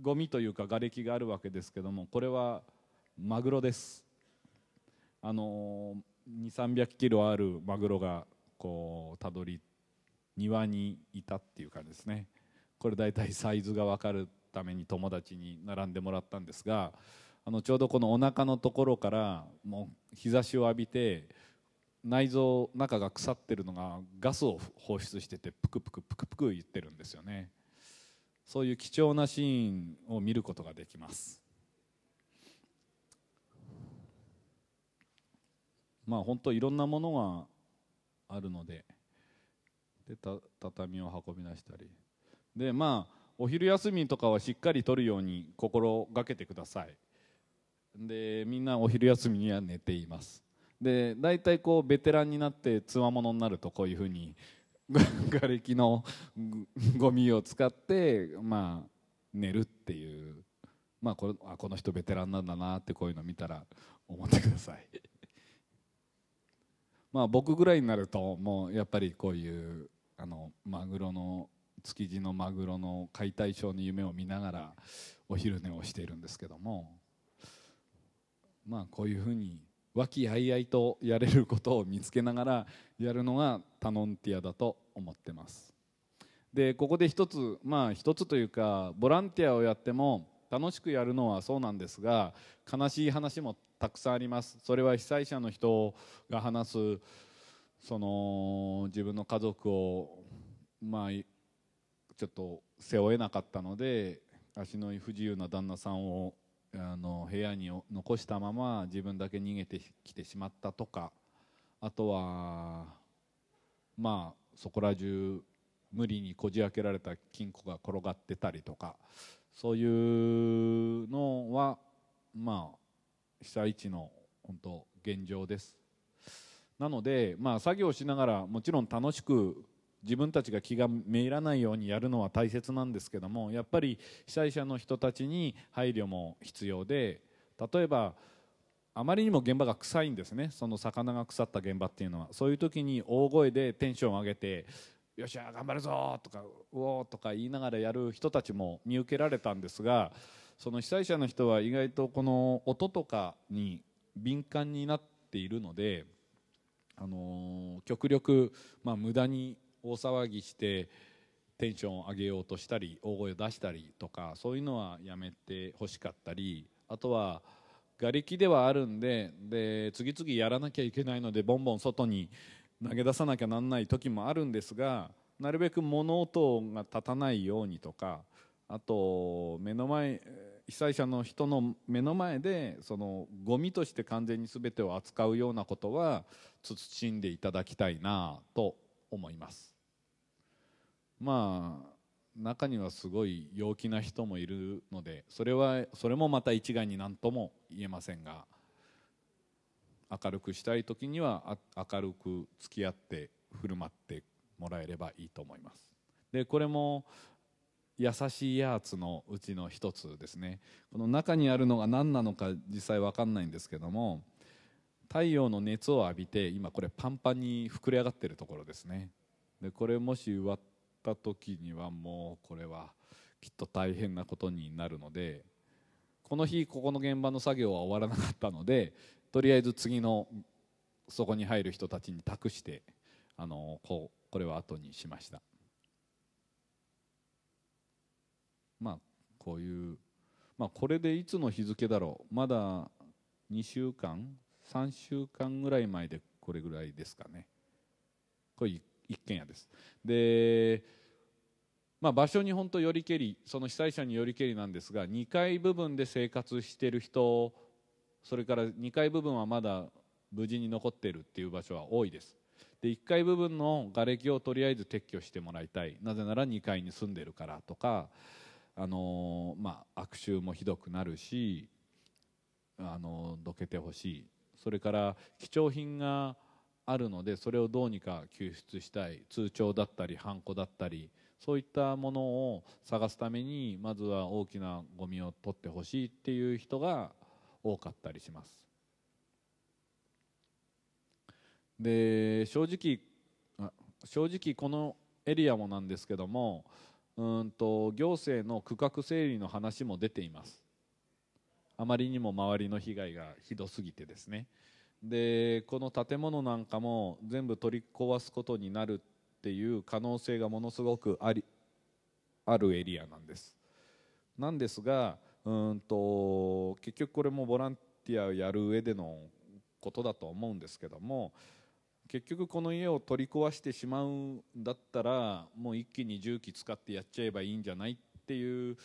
ゴミというか瓦礫があるわけですけどもこれはマグロですあの2 3 0 0キロあるマグロがこうたどり庭にいたっていう感じですねこれ大体サイズが分かるために友達に並んでもらったんですがあのちょうどこのお腹のところからもう日差しを浴びて内臓中が腐ってるのがガスを放出しててプクプクプクプク言ってるんですよねそういう貴重なシーンを見ることができますまあ本当いろんなものがあるのでで畳を運び出したりでまあお昼休みとかはしっかり取るように心がけてくださいでみんなお昼休みには寝ていますで大体こうベテランになってつわものになるとこういうふうに 瓦礫のゴミを使ってまあ寝るっていう、まあ、これあこの人ベテランなんだなってこういうの見たら思ってください まあ僕ぐらいになるともうやっぱりこういうあのマグロの築地のマグロの解体ショーの夢を見ながらお昼寝をしているんですけどもまあこういうふうに和気あいあいとやれることを見つけながらやるのがタノンティアだと思ってますでここで一つまあ一つというかボランティアをやっても楽しくやるのはそうなんですが悲しい話もたくさんありますそれは被災者の人が話すその自分の家族を、まあ、ちょっと背負えなかったので足の不自由な旦那さんをあの部屋に残したまま自分だけ逃げてきてしまったとかあとは、まあ、そこら中無理にこじ開けられた金庫が転がってたりとかそういうのは、まあ、被災地の本当現状です。なので、まあ、作業しながらもちろん楽しく自分たちが気がめいらないようにやるのは大切なんですけどもやっぱり被災者の人たちに配慮も必要で例えばあまりにも現場が臭いんですねその魚が腐った現場っていうのはそういう時に大声でテンションを上げて「よっしゃ頑張るぞ!」とか「うお!」とか言いながらやる人たちも見受けられたんですがその被災者の人は意外とこの音とかに敏感になっているので。あの極力、まあ、無駄に大騒ぎしてテンションを上げようとしたり大声を出したりとかそういうのはやめてほしかったりあとは瓦礫ではあるんでで次々やらなきゃいけないのでボンボン外に投げ出さなきゃなんない時もあるんですがなるべく物音が立たないようにとかあと目の前被災者の人の目の前でそのゴミとして完全に全てを扱うようなことは慎んでいただきたいなと思いますまあ中にはすごい陽気な人もいるのでそれはそれもまた一概に何とも言えませんが明るくしたい時には明るく付き合って振る舞ってもらえればいいと思いますでこれも優しいやつのうちの一つですねこの中にあるのが何なのか実際分かんないんですけども太陽の熱を浴びて今これパンパンに膨れ上がってるところですねでこれもし植わった時にはもうこれはきっと大変なことになるのでこの日ここの現場の作業は終わらなかったのでとりあえず次のそこに入る人たちに託してあのこうこれは後にしましたまあこういう、まあ、これでいつの日付だろうまだ2週間3週間ぐらい前でこれぐらいですかねこれ一軒家ですで、まあ、場所に本当よりけりその被災者によりけりなんですが2階部分で生活してる人それから2階部分はまだ無事に残っているっていう場所は多いですで1階部分の瓦礫をとりあえず撤去してもらいたいなぜなら2階に住んでるからとか、あのまあ、悪臭もひどくなるし、あのどけてほしいそれから貴重品があるのでそれをどうにか救出したい通帳だったりハンコだったりそういったものを探すためにまずは大きなゴミを取ってほしいっていう人が多かったりします。で正直正直このエリアもなんですけどもうんと行政の区画整理の話も出ていますあまりにも周りの被害がひどすぎてですねでこの建物なんかも全部取り壊すことになるっていう可能性がものすごくありあるエリアなんです。なんですがうんと結局これもボランティアをやる上でのことだと思うんですけども結局この家を取り壊してしまうんだったらもう一気に重機使ってやっちゃえばいいんじゃないっていう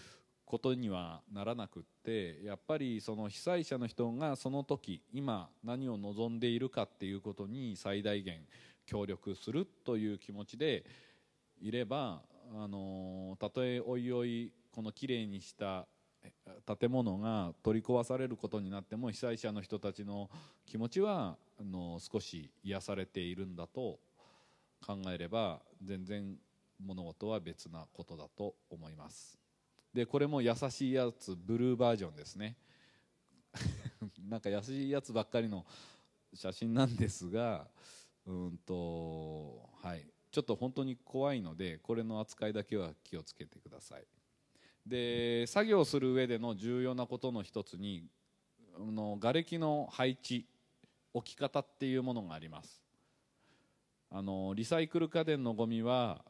ことにはならなくってやっぱりその被災者の人がその時今何を望んでいるかっていうことに最大限協力するという気持ちでいればあのたとえおいおいこのきれいにした建物が取り壊されることになっても被災者の人たちの気持ちはあの少し癒されているんだと考えれば全然物事は別なことだと思います。でこれも優しいやつブルーバージョンですね なんか優しいやつばっかりの写真なんですがうんとはいちょっと本当に怖いのでこれの扱いだけは気をつけてくださいで作業する上での重要なことの一つにの瓦礫の配置置き方っていうものがありますあのリサイクル家電のゴミは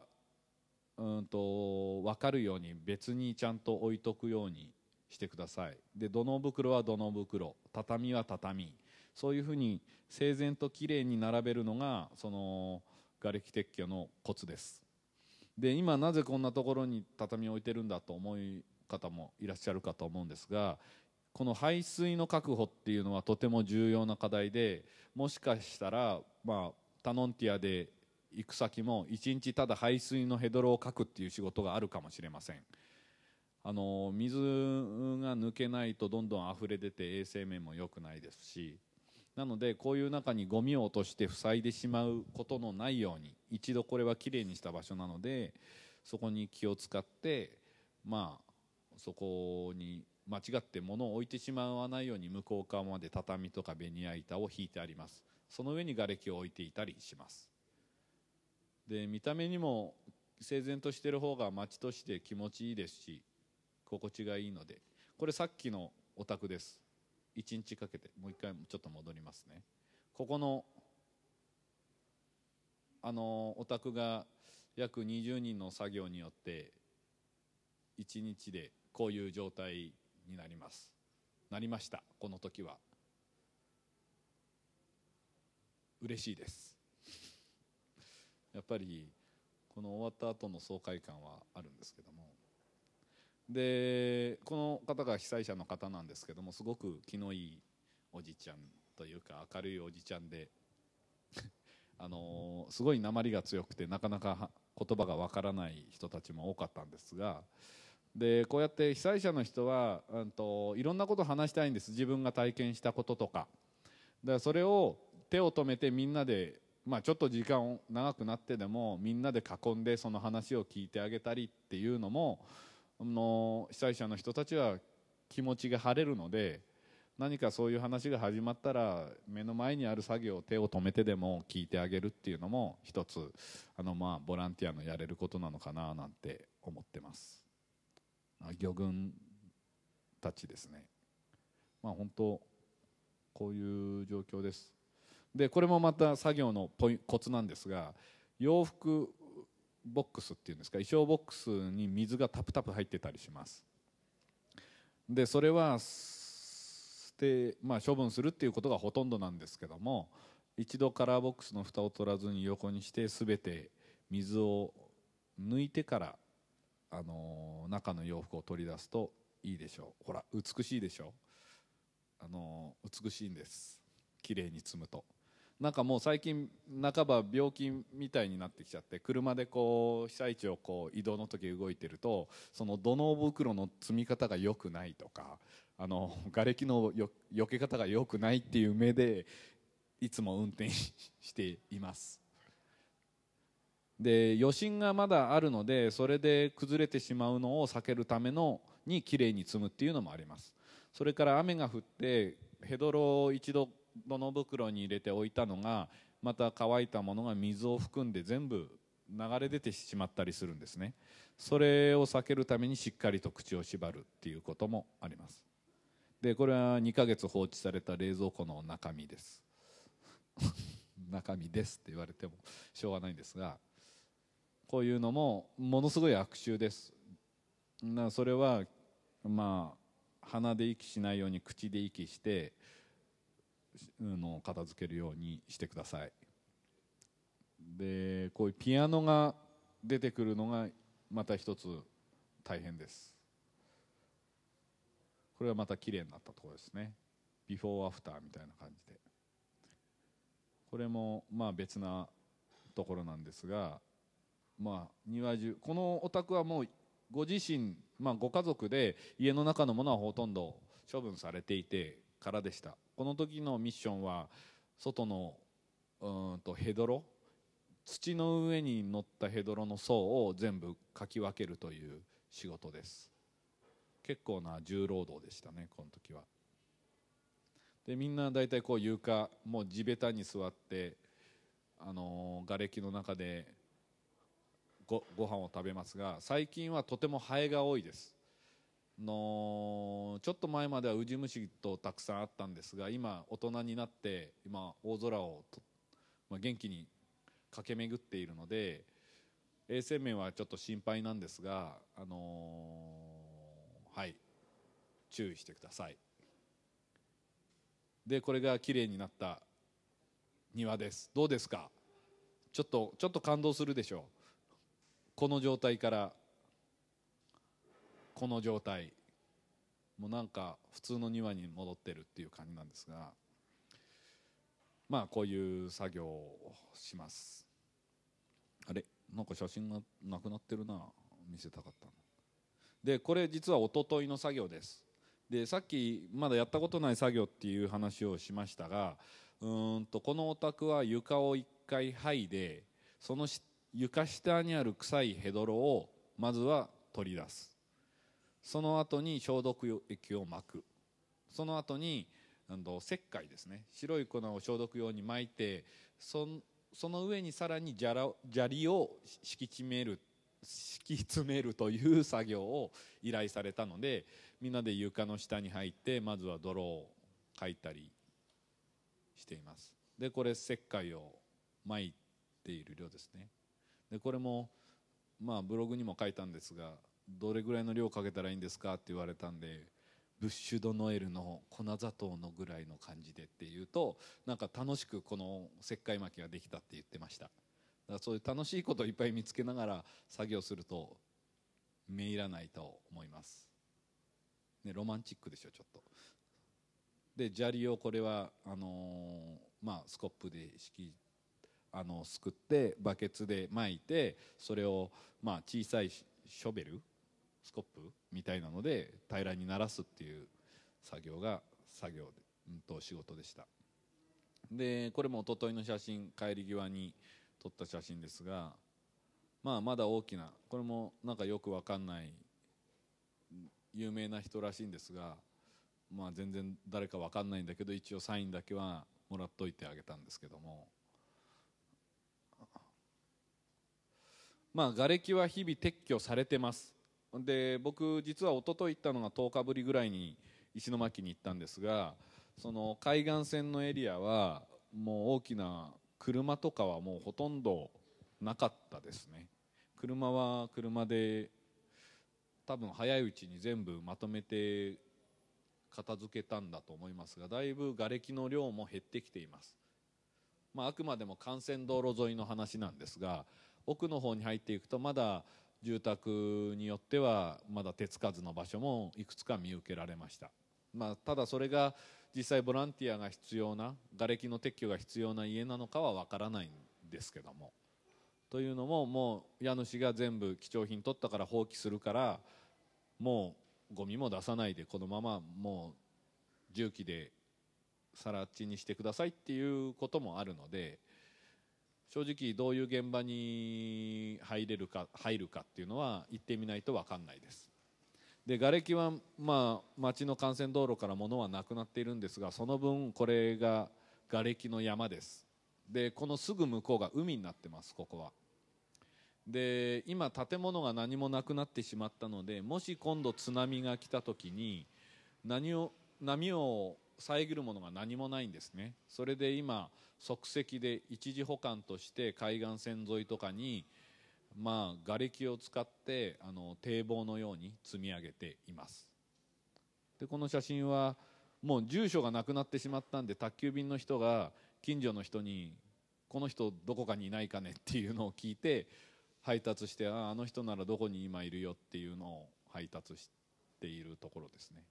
うんと分かるように別にちゃんと置いとくようにしてくださいで土の袋は土の袋畳は畳そういうふうに整然ときれいに並べるのがその瓦礫撤去のコツですで今なぜこんなところに畳を置いてるんだと思う方もいらっしゃるかと思うんですがこの排水の確保っていうのはとても重要な課題でもしかしたら、まあ、タノンティアで行く先も一日ただ排水のヘドロをかくっていう仕事があるかもしれませんあの水が抜けないとどんどん溢れ出て衛生面も良くないですしなのでこういう中にゴミを落として塞いでしまうことのないように一度これはきれいにした場所なのでそこに気を使ってまあそこに間違って物を置いてしまわないように向こう側まで畳とかベニヤ板を引いてありますその上に瓦礫を置いていたりしますで見た目にも整然としてる方が街として気持ちいいですし心地がいいのでこれさっきのお宅です1日かけてもう一回ちょっと戻りますねここのあのお宅が約20人の作業によって1日でこういう状態になりますなりましたこの時は嬉しいですやっぱりこの終わった後の爽快感はあるんですけどもでこの方が被災者の方なんですけどもすごく気のいいおじちゃんというか明るいおじちゃんで あのすごい鉛が強くてなかなか言葉がわからない人たちも多かったんですがでこうやって被災者の人は、うんと、いろんなこと話したいんです自分が体験したこととかだからそれを手を止めてみんなでまあ、ちょっと時間長くなってでもみんなで囲んでその話を聞いてあげたりっていうのもの被災者の人たちは気持ちが晴れるので何かそういう話が始まったら目の前にある作業を手を止めてでも聞いてあげるっていうのも一つあのまあボランティアのやれることなのかななんて思ってます魚群たちですねまあ本当こういう状況ですでこれもまた作業のポイコツなんですが洋服ボックスっていうんですか衣装ボックスに水がタプタプ入ってたりしますでそれは捨て、まあ、処分するっていうことがほとんどなんですけども一度カラーボックスの蓋を取らずに横にして全て水を抜いてから、あの中の洋服を取り出すといいでしょうほら美しいでしょう、あの美しいんです綺麗に積むと。なんかもう最近半ば病気みたいになってきちゃって車でこう被災地をこう移動の時動いてるとその土の袋の積み方が良くないとかあの瓦礫のよ避け方が良くないっていう目でいつも運転しています。で余震がまだあるのでそれで崩れてしまうのを避けるためのにきれいに積むっていうのもありますそれから雨が降ってヘドロを一度土袋に入れて置いたのがまた乾いたものが水を含んで全部流れ出てしまったりするんですねそれを避けるためにしっかりと口を縛るっていうこともありますでこれは2ヶ月放置された冷蔵庫の中身です 中身ですって言われてもしょうがないんですがこういうのもものすごい悪臭ですそれはまあ鼻で息しないように口で息しての片付けるようにしてくださいでこういうピアノが出てくるのがまた一つ大変ですこれはまた綺麗になったところですねビフォーアフターみたいな感じでこれもまあ別なところなんですがまあ庭中このお宅はもうご自身まあご家族で家の中のものはほとんど処分されていてからでしたこの時のミッションは外のうんとヘドロ土の上に乗ったヘドロの層を全部かき分けるという仕事です結構な重労働でしたねこの時はでみんな大体こう床もう地べたに座ってあの瓦礫の中でごご飯を食べますが最近はとてもハエが多いですのちょっと前まではウジ虫とたくさんあったんですが今大人になって今大空を、まあ、元気に駆け巡っているので衛生面はちょっと心配なんですが、あのー、はい注意してくださいでこれが綺麗になった庭ですどうですかちょっとちょっと感動するでしょうこの状態からこの状態もうなんか普通の庭に戻ってるっていう感じなんですがまあこういう作業をしますあれなんか写真がなくなってるな見せたかったのでこれ実はおとといの作業ですでさっきまだやったことない作業っていう話をしましたがうんとこのお宅は床を1回剥いでその床下にある臭いヘドロをまずは取り出すその後に消毒液をまくその後に石灰ですね白い粉を消毒用にまいてその上にさらに砂利を敷き詰める敷き詰めるという作業を依頼されたのでみんなで床の下に入ってまずは泥をかいたりしていますでこれ石灰をまいている量ですねでこれもまあブログにも書いたんですがどれぐらいの量かけたらいいんですかって言われたんでブッシュ・ド・ノエルの粉砂糖のぐらいの感じでっていうとなんか楽しくこの石灰巻きができたって言ってましただからそういう楽しいことをいっぱい見つけながら作業すると目いらないと思いますねロマンチックでしょちょっとで砂利をこれはあのー、まあ、スコップで敷あのすくってバケツでまいてそれをまあ小さいショベルスコップみたいなので平らにならすっていう作業が作業で、うんと、仕事でしたでこれも一昨日の写真帰り際に撮った写真ですが、まあ、まだ大きなこれもなんかよく分かんない有名な人らしいんですが、まあ、全然誰か分かんないんだけど一応サインだけはもらっといてあげたんですけどもまあ瓦礫は日々撤去されてますで僕実は一昨日行ったのが10日ぶりぐらいに石巻に行ったんですがその海岸線のエリアはもう大きな車とかはもうほとんどなかったですね車は車で多分早いうちに全部まとめて片付けたんだと思いますがだいぶ瓦礫の量も減ってきています、まあ、あくまでも幹線道路沿いの話なんですが奥の方に入っていくとまだ住宅によってはまだ手つかずの場所もいくつか見受けられました、まあ、ただそれが実際ボランティアが必要な瓦礫の撤去が必要な家なのかは分からないんですけどもというのももう家主が全部貴重品取ったから放棄するからもうゴミも出さないでこのままもう重機で更地にしてくださいっていうこともあるので。正直どういう現場に入れるか入るかっていうのは行ってみないと分かんないですで瓦礫はまあ町の幹線道路から物はなくなっているんですがその分これが瓦礫の山ですでこのすぐ向こうが海になってますここはで今建物が何もなくなってしまったのでもし今度津波が来た時に何を波を遮るものが何もないんですねそれで今即席で一時保管として海岸線沿いとかにまあ瓦礫を使ってあの堤防のように積み上げていますでこの写真はもう住所がなくなってしまったんで宅急便の人が近所の人に「この人どこかにいないかね」っていうのを聞いて配達して「あああの人ならどこに今いるよ」っていうのを配達しているところですね。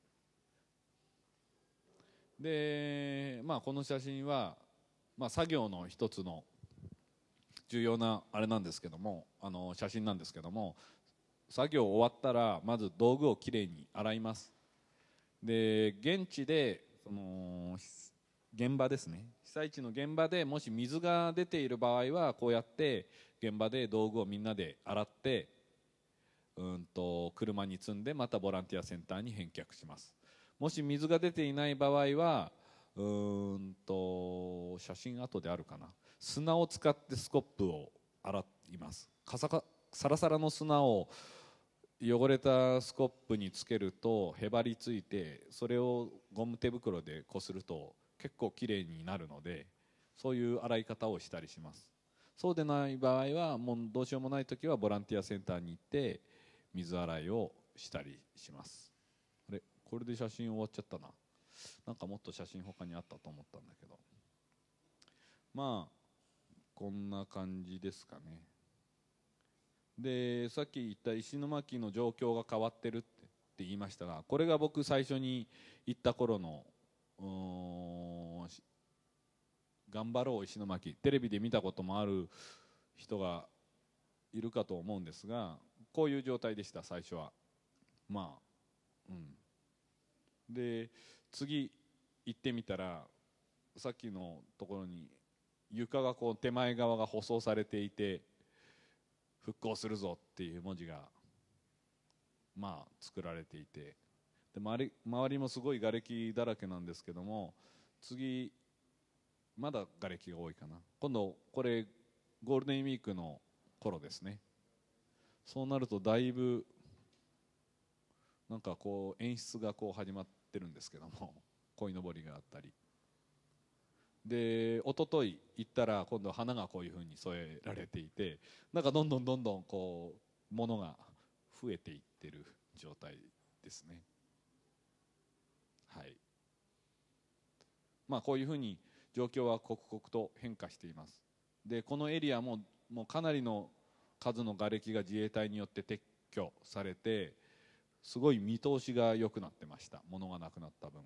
で、まあ、この写真は、まあ、作業の一つの重要なあれなんですけどもあの写真なんですけども作業終わったらまず道具をきれいに洗いますで現地でその現場ですね被災地の現場でもし水が出ている場合はこうやって現場で道具をみんなで洗ってうんと車に積んでまたボランティアセンターに返却しますもし水が出ていない場合はうんと写真後であるかな砂を使ってスコップを洗いますカサカサラサラの砂を汚れたスコップにつけるとへばりついてそれをゴム手袋でこすると結構きれいになるのでそういう洗い方をしたりしますそうでない場合はもうどうしようもない時はボランティアセンターに行って水洗いをしたりしますこれで写真終わっちゃったななんかもっと写真他にあったと思ったんだけどまあこんな感じですかねでさっき言った石巻の状況が変わってるって言いましたがこれが僕最初に行った頃の「頑張ろう石巻」テレビで見たこともある人がいるかと思うんですがこういう状態でした最初はまあうんで次行ってみたらさっきのところに床がこう手前側が舗装されていて「復興するぞ」っていう文字がまあ作られていてで周り周りもすごい瓦礫だらけなんですけども次まだ瓦礫が多いかな今度これゴールデンウィークの頃ですねそうなるとだいぶなんかこう演出がこう始まってってるんですけども 鯉のぼりがあったりでおととい行ったら今度花がこういうふうに添えられていてなんかどんどんどんどんこうものが増えていってる状態ですねはいまあこういうふうに状況は刻々と変化していますでこのエリアももうかなりの数のがれきが自衛隊によって撤去されてすごい見通しが良くなってました物がなくなった分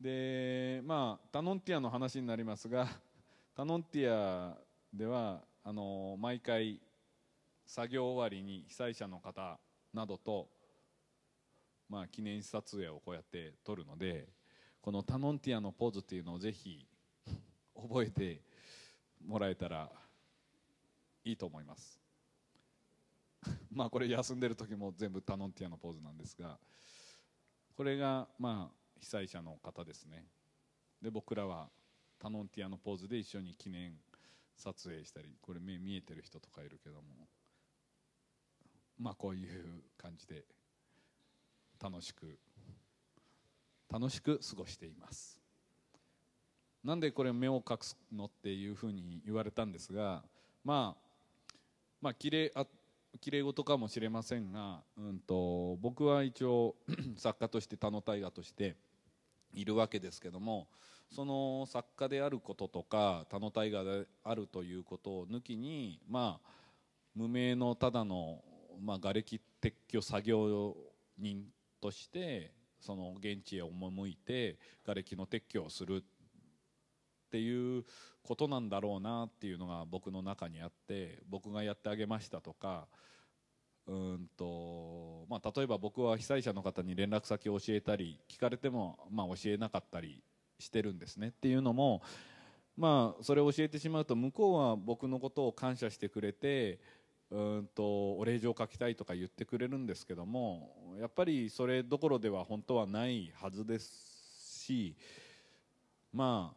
でまあタノンティアの話になりますが タノンティアではあの毎回作業終わりに被災者の方などと、まあ、記念撮影をこうやって撮るのでこのタノンティアのポーズっていうのをぜひ 覚えてもらえたらいいと思いますまあこれ休んでる時も全部タノンティアのポーズなんですがこれがまあ被災者の方ですねで僕らはタノンティアのポーズで一緒に記念撮影したりこれ目見えてる人とかいるけどもまあこういう感じで楽しく楽しく過ごしていますなんでこれ目を隠すのっていうふうに言われたんですがまあまあ綺麗あきれい事かもしれませんが、うんと、僕は一応 作家として田野大河としているわけですけどもその作家であることとか田野大河であるということを抜きに、まあ、無名のただの、まあ、瓦礫撤去作業人としてその現地へ赴いて瓦礫の撤去をするっていうことなんだろうなっていうのが僕の中にあって僕がやってあげましたとかうんとまあ、例えば僕は被災者の方に連絡先を教えたり聞かれても、まあ、教えなかったりしてるんですねっていうのも、まあ、それを教えてしまうと向こうは僕のことを感謝してくれてうんとお礼状を書きたいとか言ってくれるんですけどもやっぱりそれどころでは本当はないはずですしま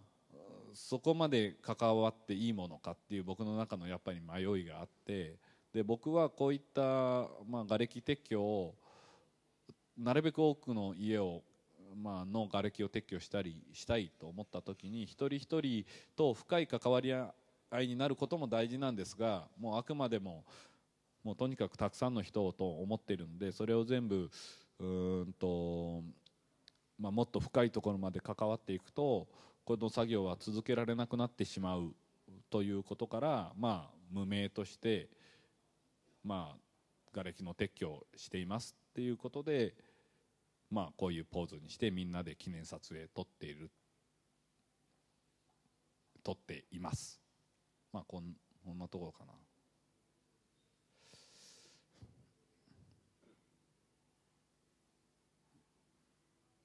そこまで関わっていいものかっていう僕の中のやっぱり迷いがあってで僕はこういった、まあ、瓦礫撤去をなるべく多くの家を、まあの瓦礫を撤去したりしたいと思った時に一人一人と深い関わり合いになることも大事なんですがもうあくまでももうとにかくたくさんの人をと思ってるんでそれを全部うんと、まあ、もっと深いところまで関わっていくと。この作業は続けられなくなってしまうということから、まあ、無名として、まあ、瓦礫の撤去をしていますっていうことで、まあ、こういうポーズにしてみんなで記念撮影撮っている撮っています。まあ、こんこんなところかな。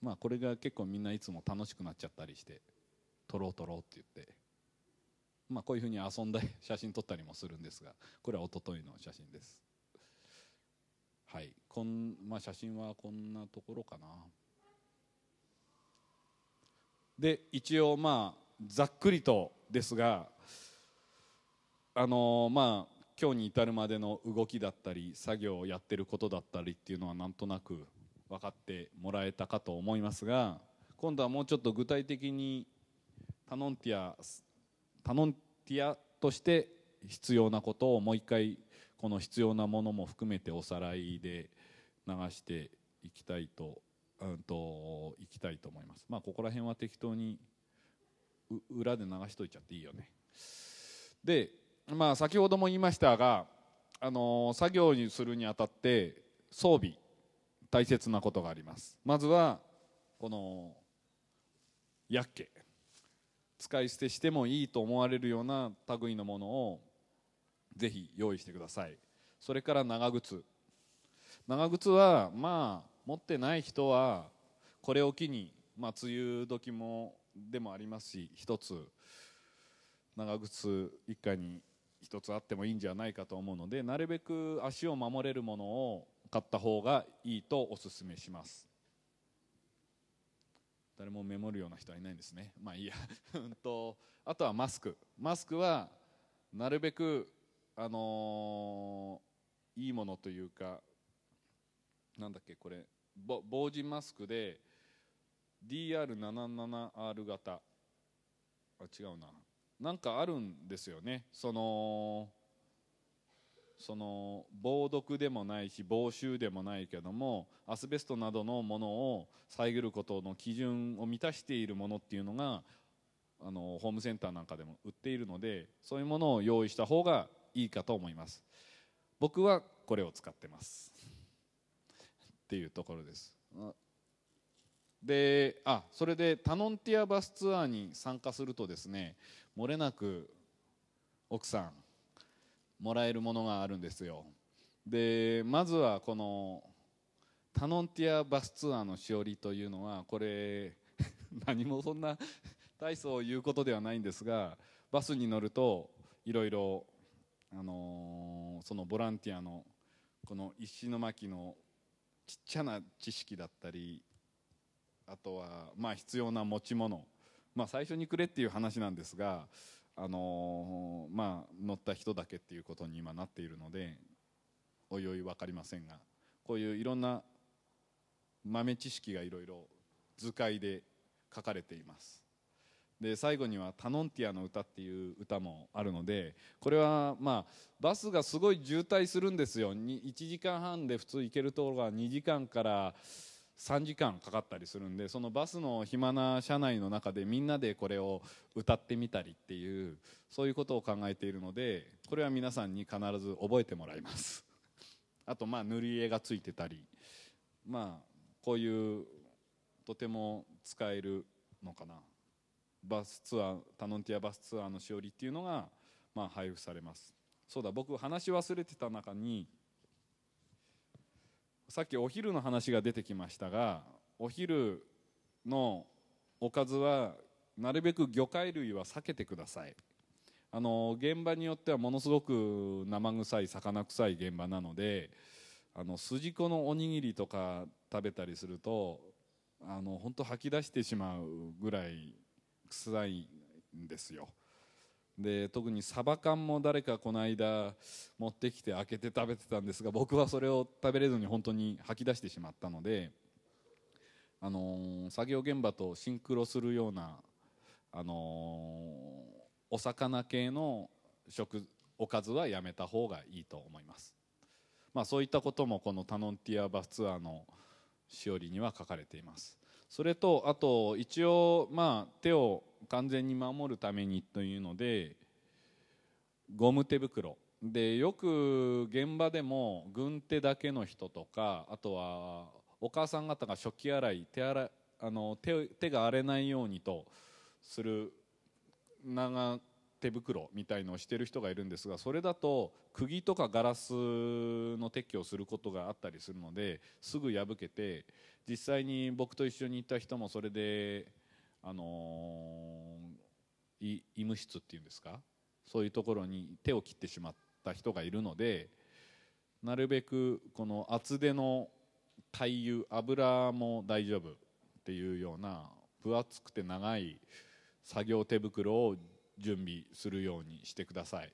まあ、これが結構みんないつも楽しくなっちゃったりして。撮ろう撮ろうって言って、まあ、こういうふうに遊んで写真撮ったりもするんですがこれは一昨日の写真です。はいこんまあ、写真はこんなところかな。で一応まあざっくりとですがあのまあ今日に至るまでの動きだったり作業をやってることだったりっていうのはなんとなく分かってもらえたかと思いますが今度はもうちょっと具体的にタノンティアタノンティアとして必要なことをもう一回この必要なものも含めておさらいで流していきたいと,、うんと、いきたいと思います。まあ、ここら辺は適当に裏で流しといちゃっていいよね。で、まあ、先ほども言いましたが、あの作業にするにあたって装備大切なことがあります。まずはこの薬家使い捨てしてもいいと思われるような類のものをぜひ用意してくださいそれから長靴長靴はまあ持ってない人はこれを機に、まあ、梅雨時もでもありますし1つ長靴一家に1つあってもいいんじゃないかと思うのでなるべく足を守れるものを買った方がいいとおすすめします。誰もメモるような人はいないんですねまあいいや とあとはマスクマスクはなるべくあのー、いいものというかなんだっけこれ防塵マスクで DR77R 型あ違うななんかあるんですよねそのその防毒でもないし防臭でもないけどもアスベストなどのものを遮ることの基準を満たしているものっていうのがあのホームセンターなんかでも売っているのでそういうものを用意した方がいいかと思います僕はこれを使ってますっていうところですであそれでタノンティアバスツアーに参加するとですねもれなく奥さんもらえるものがあるんですよでまずはこのタノンティアバスツアーのしおりというのはこれ 何もそんな 大層言うことではないんですがバスに乗るといろいろあのー、そのボランティアのこの石巻のちっちゃな知識だったりあとはまあ必要な持ち物まあ最初にくれっていう話なんですがあのまあ、乗った人だけっていうことに今なっているのでおいおい分かりませんがこういういろんな豆知識がいろいろ図解で書かれていますで最後には「タノンティアの歌」っていう歌もあるのでこれはまあバスがすごい渋滞するんですよ1時間半で普通行けるところが2時間から3時間かかったりするんでそのバスの暇な車内の中でみんなでこれを歌ってみたりっていうそういうことを考えているのでこれは皆さんに必ず覚えてもらいます あとまあ塗り絵がついてたりまあこういうとても使えるのかなバスツアータノンティアバスツアーのしおりっていうのがまあ配布されますそうだ僕話忘れてた中にさっきお昼の話が出てきましたがお昼のおかずはなるべく魚介類は避けてくださいあの現場によってはものすごく生臭い魚臭い現場なのであの筋子のおにぎりとか食べたりするとあの本当吐き出してしまうぐらい臭いんですよ。で特にサバ缶も誰かこの間持ってきて開けて食べてたんですが僕はそれを食べれずに本当に吐き出してしまったので、あのー、作業現場とシンクロするような、あのー、お魚系の食おかずはやめた方がいいと思います、まあ、そういったこともこのタノンティアバスツアーのしおりには書かれていますそれとあと一応まあ手を完全に守るためにというのでゴム手袋でよく現場でも軍手だけの人とかあとはお母さん方が食器洗い手洗いあの手手が荒れないようにとする長手袋みたいのをしてる人がいるんですがそれだと釘とかガラスの撤去をすることがあったりするのですぐ破けて実際に僕と一緒にいた人もそれであの医務室っていうんですかそういうところに手を切ってしまった人がいるのでなるべくこの厚手の回油油も大丈夫っていうような分厚くて長い作業手袋を準備するようにしてください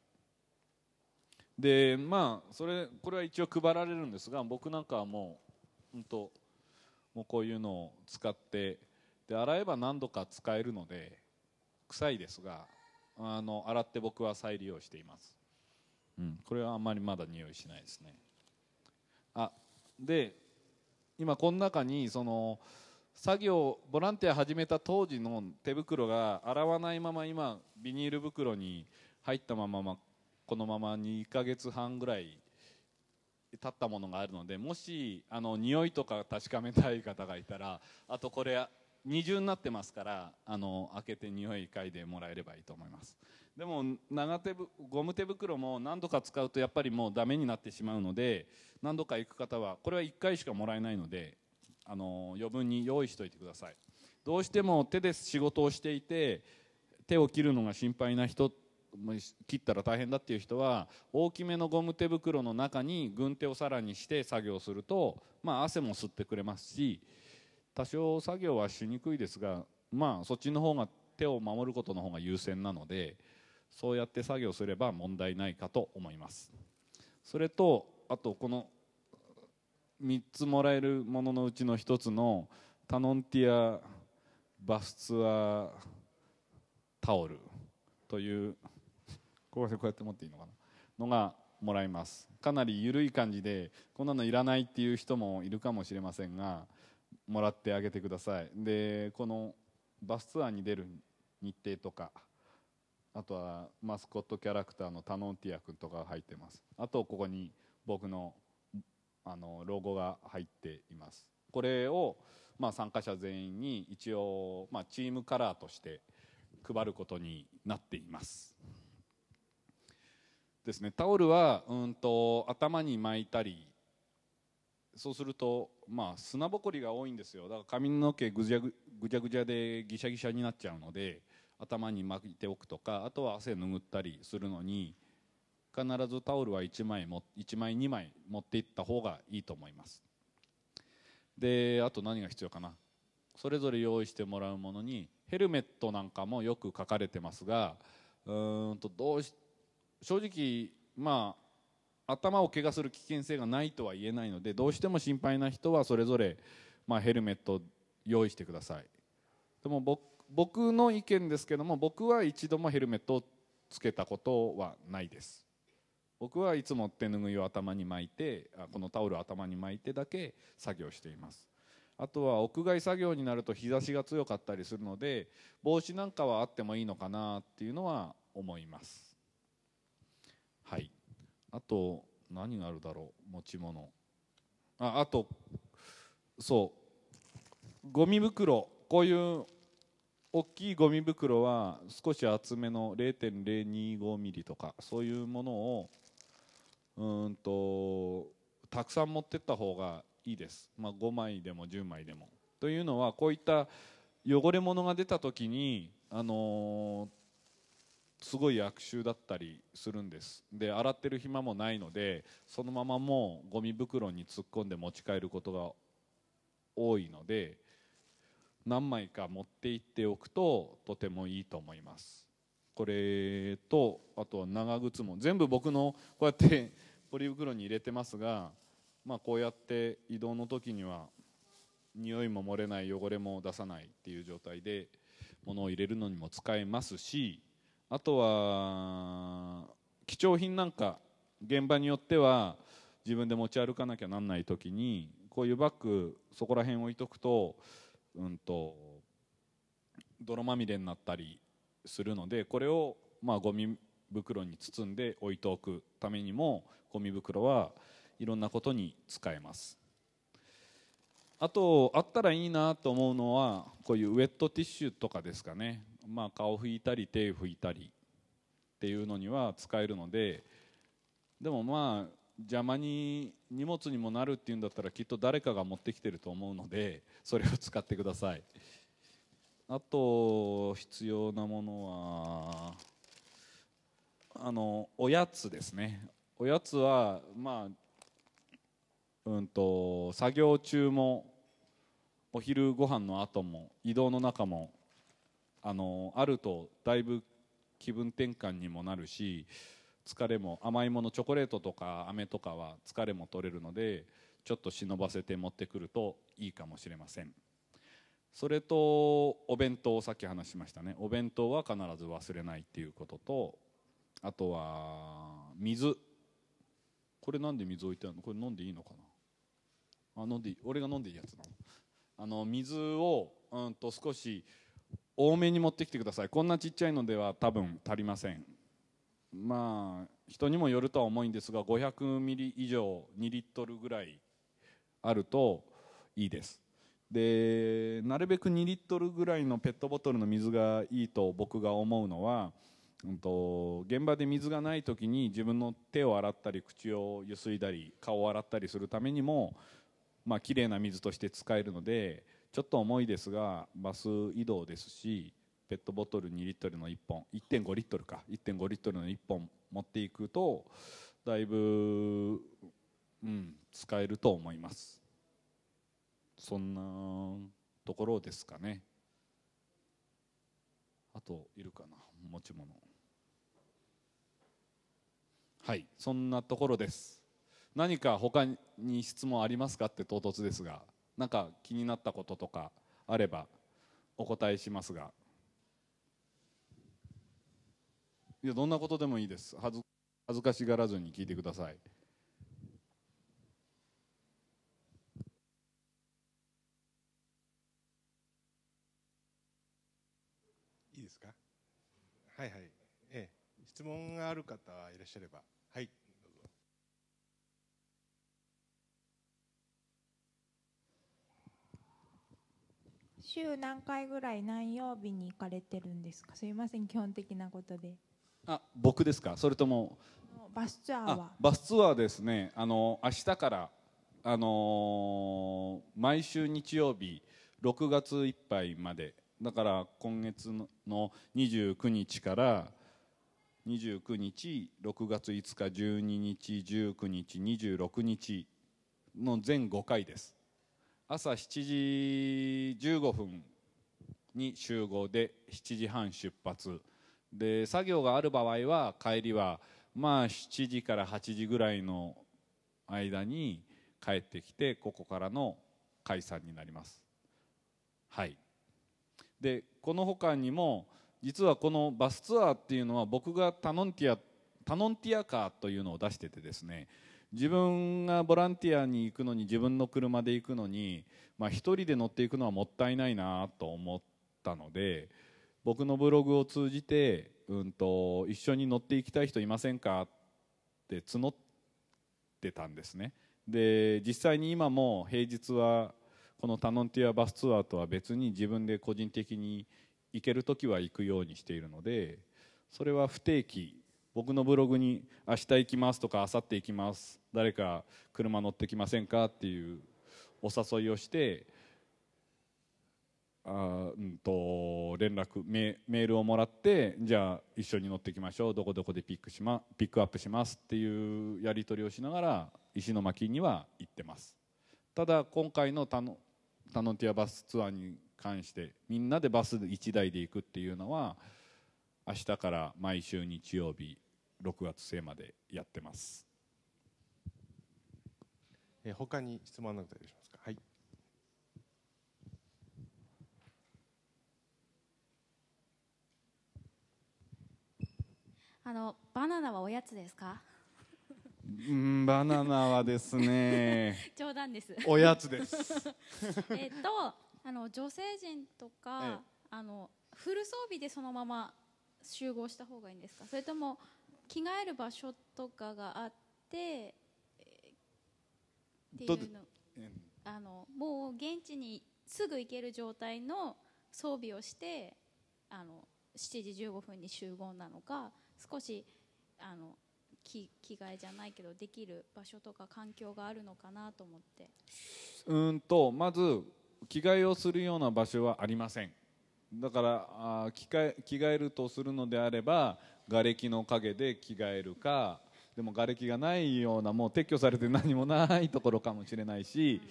でまあそれこれは一応配られるんですが僕なんかはもう本当もうこういうのを使ってで洗えば何度か使えるので臭いですがあの洗って僕は再利用しています、うん、これはあんまりまだ匂いしないですねあで今この中にその作業ボランティア始めた当時の手袋が洗わないまま今ビニール袋に入ったままこのまま2か月半ぐらい経ったものがあるのでもしあの匂いとか確かめたい方がいたらあとこれ二重になってますからあの開けて匂い嗅いでもらえればいいと思いますでも長手ゴム手袋も何度か使うとやっぱりもうダメになってしまうので何度か行く方はこれは1回しかもらえないのであの余分に用意しておいてくださいどうしても手で仕事をしていて手を切るのが心配な人切ったら大変だっていう人は大きめのゴム手袋の中に軍手をさらにして作業すると、まあ、汗も吸ってくれますし多少作業はしにくいですがまあそっちの方が手を守ることの方が優先なのでそうやって作業すれば問題ないかと思いますそれとあとこの3つもらえるもののうちの1つのタノンティアバスツアータオルというここうやって持っていいのかなのがもらえますかなり緩い感じでこんなのいらないっていう人もいるかもしれませんがもらってあげてくださいでこのバスツアーに出る日程とかあとはマスコットキャラクターのタノンティア君とかが入ってますあとここに僕のあのロゴが入っていますこれを、まあ、参加者全員に一応、まあ、チームカラーとして配ることになっていますですねタオルはうんと頭に巻いたりそうするとまあ、砂ぼこりが多いんですよだから髪の毛ぐじゃぐじゃぐじゃでギシャギシャになっちゃうので頭に巻いておくとかあとは汗拭ったりするのに必ずタオルは1枚も1枚2枚持っていった方がいいと思いますであと何が必要かなそれぞれ用意してもらうものにヘルメットなんかもよく書かれてますがうんとどうし正直まあ頭を怪我する危険性がないとは言えないのでどうしても心配な人はそれぞれ、まあ、ヘルメット用意してくださいでも僕の意見ですけども僕は一度もヘルメットをつけたことはないです僕はいつも手ぬぐいを頭に巻いてこのタオルを頭に巻いてだけ作業していますあとは屋外作業になると日差しが強かったりするので帽子なんかはあってもいいのかなっていうのは思いますあと何があるだろう持ち物ああとそうゴミ袋こういう大きいゴミ袋は少し厚めの0.025ミリとかそういうものをうんとたくさん持ってった方がいいです、まあ、5枚でも10枚でも。というのはこういった汚れ物が出た時に、あのーすごい悪臭だったりするんですで洗ってる暇もないのでそのままもうゴミ袋に突っ込んで持ち帰ることが多いので何枚か持って行っておくととてもいいと思いますこれとあとは長靴も全部僕のこうやってポリ袋に入れてますが、まあ、こうやって移動の時には匂いも漏れない汚れも出さないっていう状態で物を入れるのにも使えますしあとは貴重品なんか現場によっては自分で持ち歩かなきゃなんない時にこういうバッグそこら辺置いとくと,、うんと、と泥まみれになったりするのでこれをまあゴミ袋に包んで置いておくためにもゴミ袋はいろんなことに使えますあとあったらいいなと思うのはこういうウェットティッシュとかですかねまあ、顔拭いたり手拭いたりっていうのには使えるのででもまあ邪魔に荷物にもなるっていうんだったらきっと誰かが持ってきてると思うのでそれを使ってくださいあと必要なものはあのおやつですねおやつはまあうんと作業中もお昼ご飯の後も移動の中もあのあるとだいぶ気分転換にもなるし疲れも甘いものチョコレートとか飴とかは疲れも取れるのでちょっと忍ばせて持ってくるといいかもしれませんそれとお弁当さっき話しましたねお弁当は必ず忘れないっていうこととあとは水これなんで水置いてあるのこれ飲んでいいのかなあ飲んでいい俺が飲んでいいやつなのあの水を、うん、と少し多めに持ってきてくださいこんなちっちゃいのでは多分足りませんまあ人にもよるとは思うんですが500ミリ以上2リットルぐらいあるといいですでなるべく2リットルぐらいのペットボトルの水がいいと僕が思うのは、うんと、現場で水がない時に自分の手を洗ったり口をゆすいだり顔を洗ったりするためにも、まあれいな水として使えるのでちょっと重いですがバス移動ですしペットボトル2リットルの1本1.5リットルか1.5リットルの1本持っていくとだいぶ、うん、使えると思いますそんなところですかねあといるかな持ち物はいそんなところです何か他に質問ありますかって唐突ですがなんか気になったこととかあればお答えしますがいやどんなことでもいいです恥ず恥ずかしがらずに聞いてください。いいですかはいはい、ええ、質問がある方はいらっしゃれば週何回ぐらい何曜日に行かれてるんですかすいません基本的なことであ僕ですかそれともバスツアーはバスツアーですねあの明日からあのー毎週日曜日6月いっぱいまでだから今月の29日から29日6月5日12日19日26日の全5回です朝7時15分に集合で7時半出発で作業がある場合は帰りはまあ7時から8時ぐらいの間に帰ってきてここからの解散になりますはいでこのほかにも実はこのバスツアーっていうのは僕がタノンティアタノンティアカーというのを出しててですね自分がボランティアに行くのに自分の車で行くのに、まあ、1人で乗っていくのはもったいないなと思ったので僕のブログを通じて、うんと、と一緒に乗っていきたい人いませんかって募ってたんですねで実際に今も平日はこのタノンティアバスツアーとは別に自分で個人的に行ける時は行くようにしているのでそれは不定期僕のブログに明日行きますとか明後日行きます誰か車乗ってきませんかっていうお誘いをしてあうんと連絡メールをもらってじゃあ一緒に乗ってきましょうどこどこでピックし、ま、ピックアップしますっていうやり取りをしながら石巻には行ってますただ今回のタノタノンティアバスツアーに関してみんなでバス1台で行くっていうのは明日から毎週日曜日6月末までやってますえー、他に質問なる方いらしますか。はい。あのバナナはおやつですか。うん、バナナはですね。冗談です。おやつです。えっと、あの女性陣とか、ええ、あのフル装備でそのまま集合した方がいいんですか。それとも着替える場所とかがあって。っていうのあのもう現地にすぐ行ける状態の装備をしてあの7時15分に集合なのか少しあの着着替えじゃないけどできる場所とか環境があるのかなと思ってうんとまず着替えをするような場所はありませんだからあ着替え着替えるとするのであれば瓦礫の陰で着替えるか、でも瓦礫がないようなもう撤去されて何もないところかもしれないし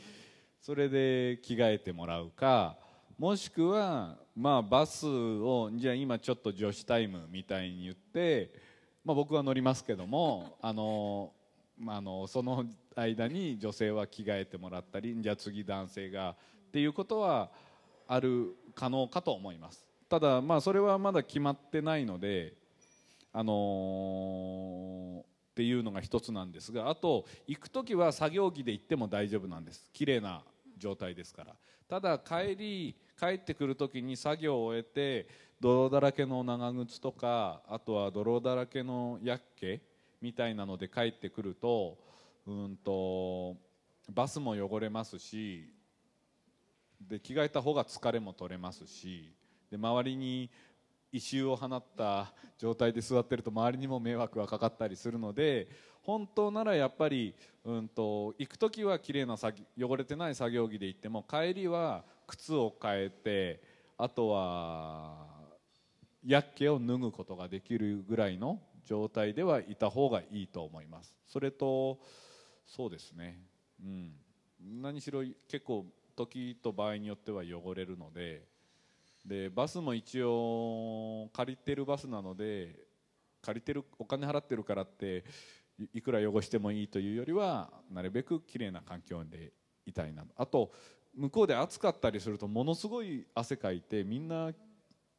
それで着替えてもらうかもしくはまあバスをじゃあ今ちょっと女子タイムみたいに言って、まあ、僕は乗りますけどもあの、まあ、あのその間に女性は着替えてもらったりじゃあ次男性がっていうことはある可能かと思います。ただまあそれはまだ決まってないのであのーっていうのが一つなんですがあと行く時は作業着で行っても大丈夫なんです綺麗な状態ですからただ帰り帰ってくる時に作業を終えて泥だらけの長靴とかあとは泥だらけのヤッケみたいなので帰ってくるとうんとバスも汚れますしで着替えた方が疲れも取れますしで周りに異臭を放った状態で座ってると周りにも迷惑がかかったりするので本当ならやっぱり、うんと、行く時は綺麗な汚れてない作業着で行っても帰りは靴を変えてあとはやっけを脱ぐことができるぐらいの状態ではいた方がいいと思いますそれとそうですねうん何しろ結構時と場合によっては汚れるのででバスも一応借りてるバスなので借りてるお金払ってるからっていくら汚してもいいというよりはなるべくきれいな環境でいたいなあと向こうで暑かったりするとものすごい汗かいてみんな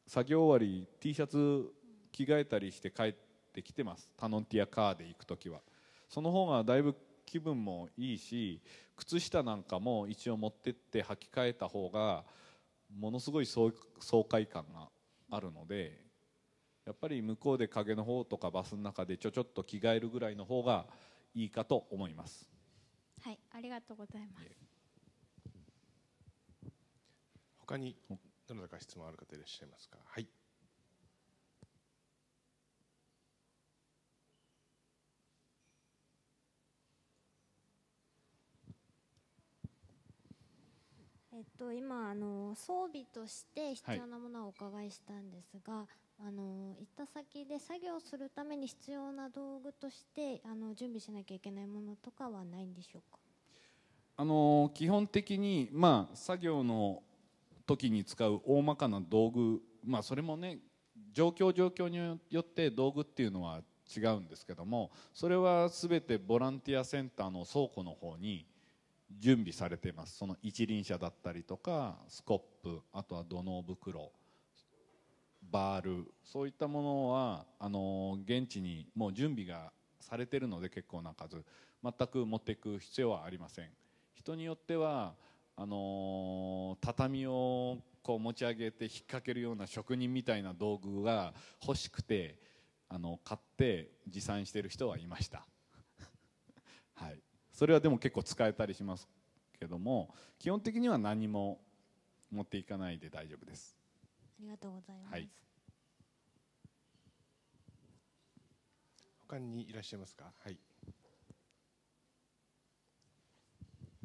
作業終わり T シャツ着替えたりして帰ってきてますタノンティアカーで行く時はその方がだいぶ気分もいいし靴下なんかも一応持ってって履き替えた方がものすごい爽快感があるのでやっぱり向こうで影の方とかバスの中でちょちょっと着替えるぐらいの方がいいかと思いますはいありがとうございます他にどなたか質問ある方いらっしゃいますかはいえっと、今あの装備として必要なものはお伺いしたんですが、はい、あの行った先で作業するために必要な道具としてあの準備しなきゃいけないものとかはないんでしょうかあの基本的に、まあ、作業の時に使う大まかな道具、まあ、それもね状況状況によって道具っていうのは違うんですけどもそれは全てボランティアセンターの倉庫の方に準備されていますその一輪車だったりとかスコップあとは土の袋バールそういったものはあの現地にもう準備がされてるので結構な数全く持っていく必要はありません人によってはあの畳をこう持ち上げて引っ掛けるような職人みたいな道具が欲しくてあの買って持参してる人はいましたそれはでも結構使えたりしますけども基本的には何も持っていかないで大丈夫ですありがとうございます、はい、他にいらっしゃいますかはい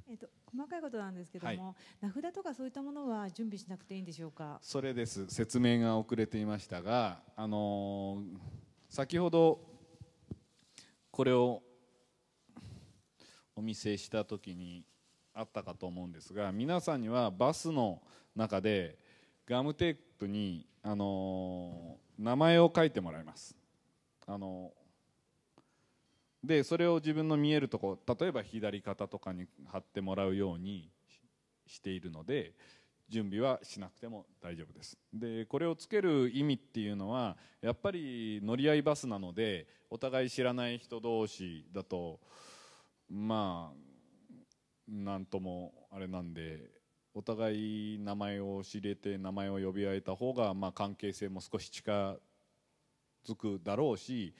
えっと、細かいことなんですけども、はい、名札とかそういったものは準備しなくていいんでしょうかそれです説明が遅れていましたが、あのー、先ほどこれをお見せした時にあったかと思うんですが皆さんにはバスの中でガムテープに、あのー、名前を書いてもらいます、あのー、でそれを自分の見えるとこ例えば左肩とかに貼ってもらうようにしているので準備はしなくても大丈夫ですでこれをつける意味っていうのはやっぱり乗り合いバスなのでお互い知らない人同士だと。まあなんともあれなんでお互い名前を知れて名前を呼び合えた方がまあ関係性も少し近づくだろうし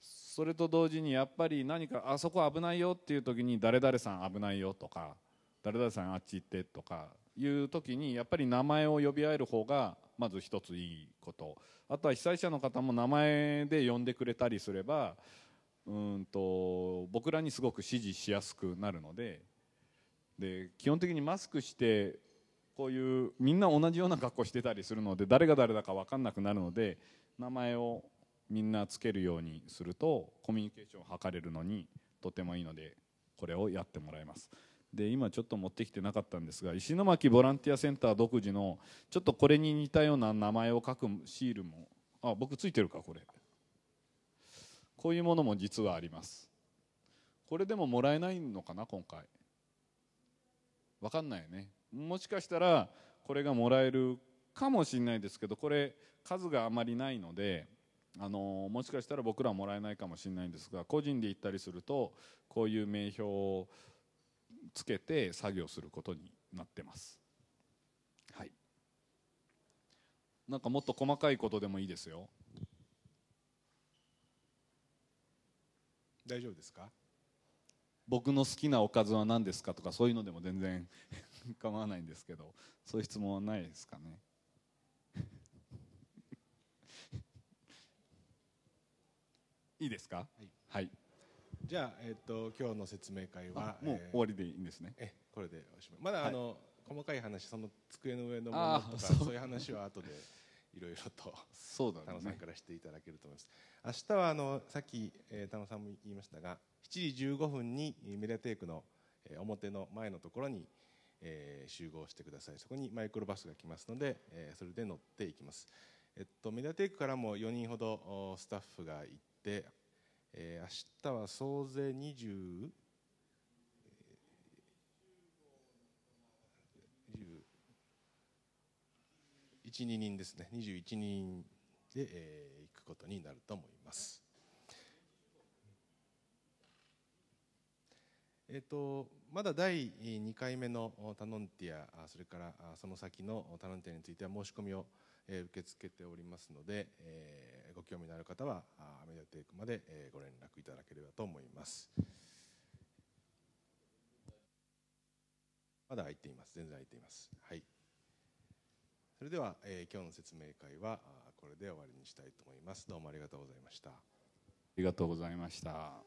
それと同時にやっぱり何かあそこ危ないよっていう時に誰々さん危ないよとか誰々さんあっち行ってとかいう時にやっぱり名前を呼び合える方がまず一ついいことあとは被災者の方も名前で呼んでくれたりすればうんと僕らにすごく支持しやすくなるのでで基本的にマスクしてこういうみんな同じような格好してたりするので誰が誰だか分かんなくなるので名前をみんなつけるようにするとコミュニケーションを図れるのにとてもいいのでこれをやってもらいます。で今ちょっと持ってきてなかったんですが石巻ボランティアセンター独自のちょっとこれに似たような名前を書くシールもあ僕ついてるかこれこういうものも実はありますこれでももらえないのかな今回分かんないねもしかしたらこれがもらえるかもしれないですけどこれ数があまりないのであのもしかしたら僕らはもらえないかもしれないんですが個人で行ったりするとこういう名標をつけて作業することになってます、はい、なんかもっと細かいことでもいいですよ大丈夫ですか僕の好きなおかずは何ですかとかそういうのでも全然構わないんですけどそういう質問はないですかね いいですか、はい、はい、じゃあ、えー、っと今日の説明会はもう、えー、終わりでいいんですねえこれでおしまいまだ、はい、あの細かい話その机の上のものとかそういう話は後でいろいろとそうだ、田野さんからしていただけると思います。明日はあのさっき、えー、田野さんも言いましたが、7時15分にメディアテイクの、えー、表の前のところに、えー、集合してください。そこにマイクロバスが来ますので、えー、それで乗っていきます。えっとメディアテイクからも4人ほどスタッフが行って、えー、明日は総勢20 12人ですね21人で、えー、行くことになると思います。えーと、まだ第2回目のタノンティアそれからその先のタノンティアについては申し込みを受け付けておりますので、えー、ご興味のある方はアメディテイクまでご連絡いただければと思いますまだ空いています全然空いていますはいそれでは、えー、今日の説明会はこれで終わりにしたいと思いますどうもありがとうございましたありがとうございました